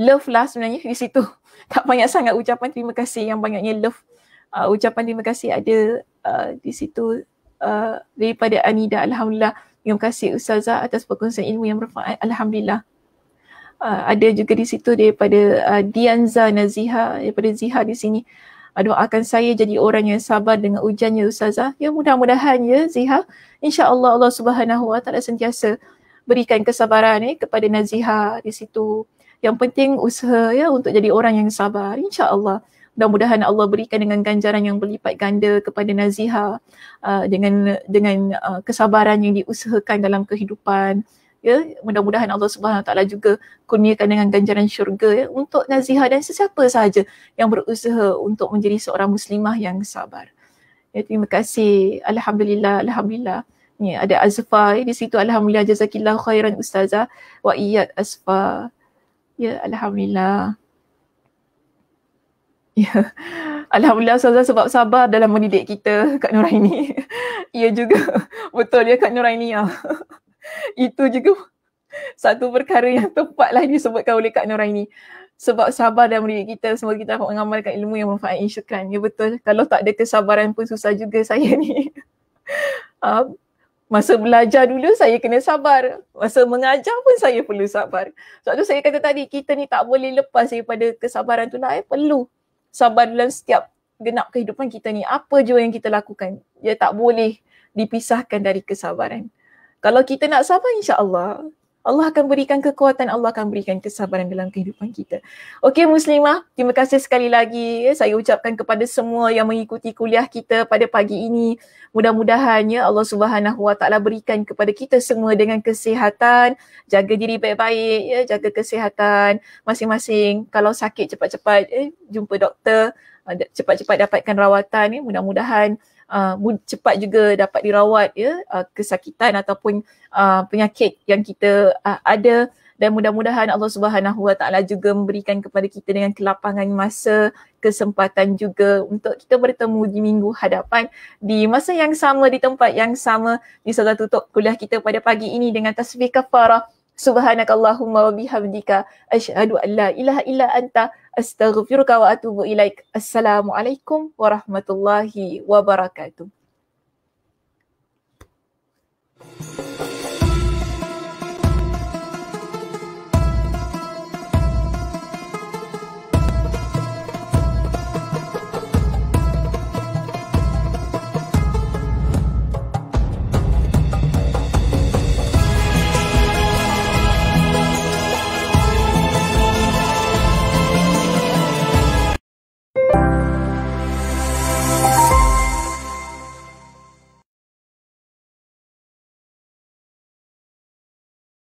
love lah sebenarnya di situ. Tak banyak sangat ucapan terima kasih yang banyaknya love. Uh, ucapan terima kasih ada Uh, di situ uh, daripada Anida alhamdulillah terima kasih ustazah atas perkongsian ilmu yang bermanfaat alhamdulillah uh, ada juga di situ daripada uh, Dianza Naziha daripada Ziha di sini uh, doakan saya jadi orang yang sabar dengan ujiannya ustazah ya mudah-mudahan ya Ziha insyaallah Allah Subhanahu wa taala sentiasa berikan kesabaran eh, kepada Naziha di situ yang penting usaha ya untuk jadi orang yang sabar insyaallah allah mudah-mudahan Allah berikan dengan ganjaran yang berlipat ganda kepada Naziha uh, dengan dengan uh, kesabaran yang diusahakan dalam kehidupan ya mudah-mudahan Allah Subhanahu taala juga kurniakan dengan ganjaran syurga ya untuk Naziha dan sesiapa sahaja yang berusaha untuk menjadi seorang muslimah yang sabar. Ya terima kasih alhamdulillah alhamdulillah. Ni ya, ada Azfa ya, di situ alhamdulillah jazakillahu khairan ustazah wa iyad Azfa. Ya alhamdulillah. Ya. Alhamdulillah Ustazah sebab sabar dalam mendidik kita Kak Nuraini. ya juga. Betul ya Kak Nuraini. Ya. Itu juga satu perkara yang tepat lah disebutkan oleh Kak Nuraini. Sebab sabar dalam mendidik kita semua kita dapat mengamalkan ilmu yang bermanfaat insyukran. Ya betul. Kalau tak ada kesabaran pun susah juga saya ni. um, masa belajar dulu saya kena sabar. Masa mengajar pun saya perlu sabar. Sebab tu saya kata tadi kita ni tak boleh lepas daripada kesabaran tu lah eh. Perlu sabar dalam setiap genap kehidupan kita ni apa je yang kita lakukan dia tak boleh dipisahkan dari kesabaran kalau kita nak sabar insya-Allah Allah akan berikan kekuatan, Allah akan berikan kesabaran dalam kehidupan kita. Okey muslimah, terima kasih sekali lagi. Saya ucapkan kepada semua yang mengikuti kuliah kita pada pagi ini, mudah-mudahannya Allah Subhanahu Wa Taala berikan kepada kita semua dengan kesihatan, jaga diri baik-baik ya, jaga kesihatan masing-masing. Kalau sakit cepat-cepat eh, jumpa doktor, cepat-cepat dapatkan rawatan ya, mudah-mudahan uh, cepat juga dapat dirawat ya uh, kesakitan ataupun uh, penyakit yang kita uh, ada dan mudah-mudahan Allah Subhanahu Wa Taala juga memberikan kepada kita dengan kelapangan masa kesempatan juga untuk kita bertemu di minggu hadapan di masa yang sama di tempat yang sama di salah tutup kuliah kita pada pagi ini dengan tasbih kafarah Subhanakallahumma wa bihamdika asyhadu an la ilaha illa anta astaghfiruka wa atubu ilaik. Assalamualaikum warahmatullahi wabarakatuh. Thank you.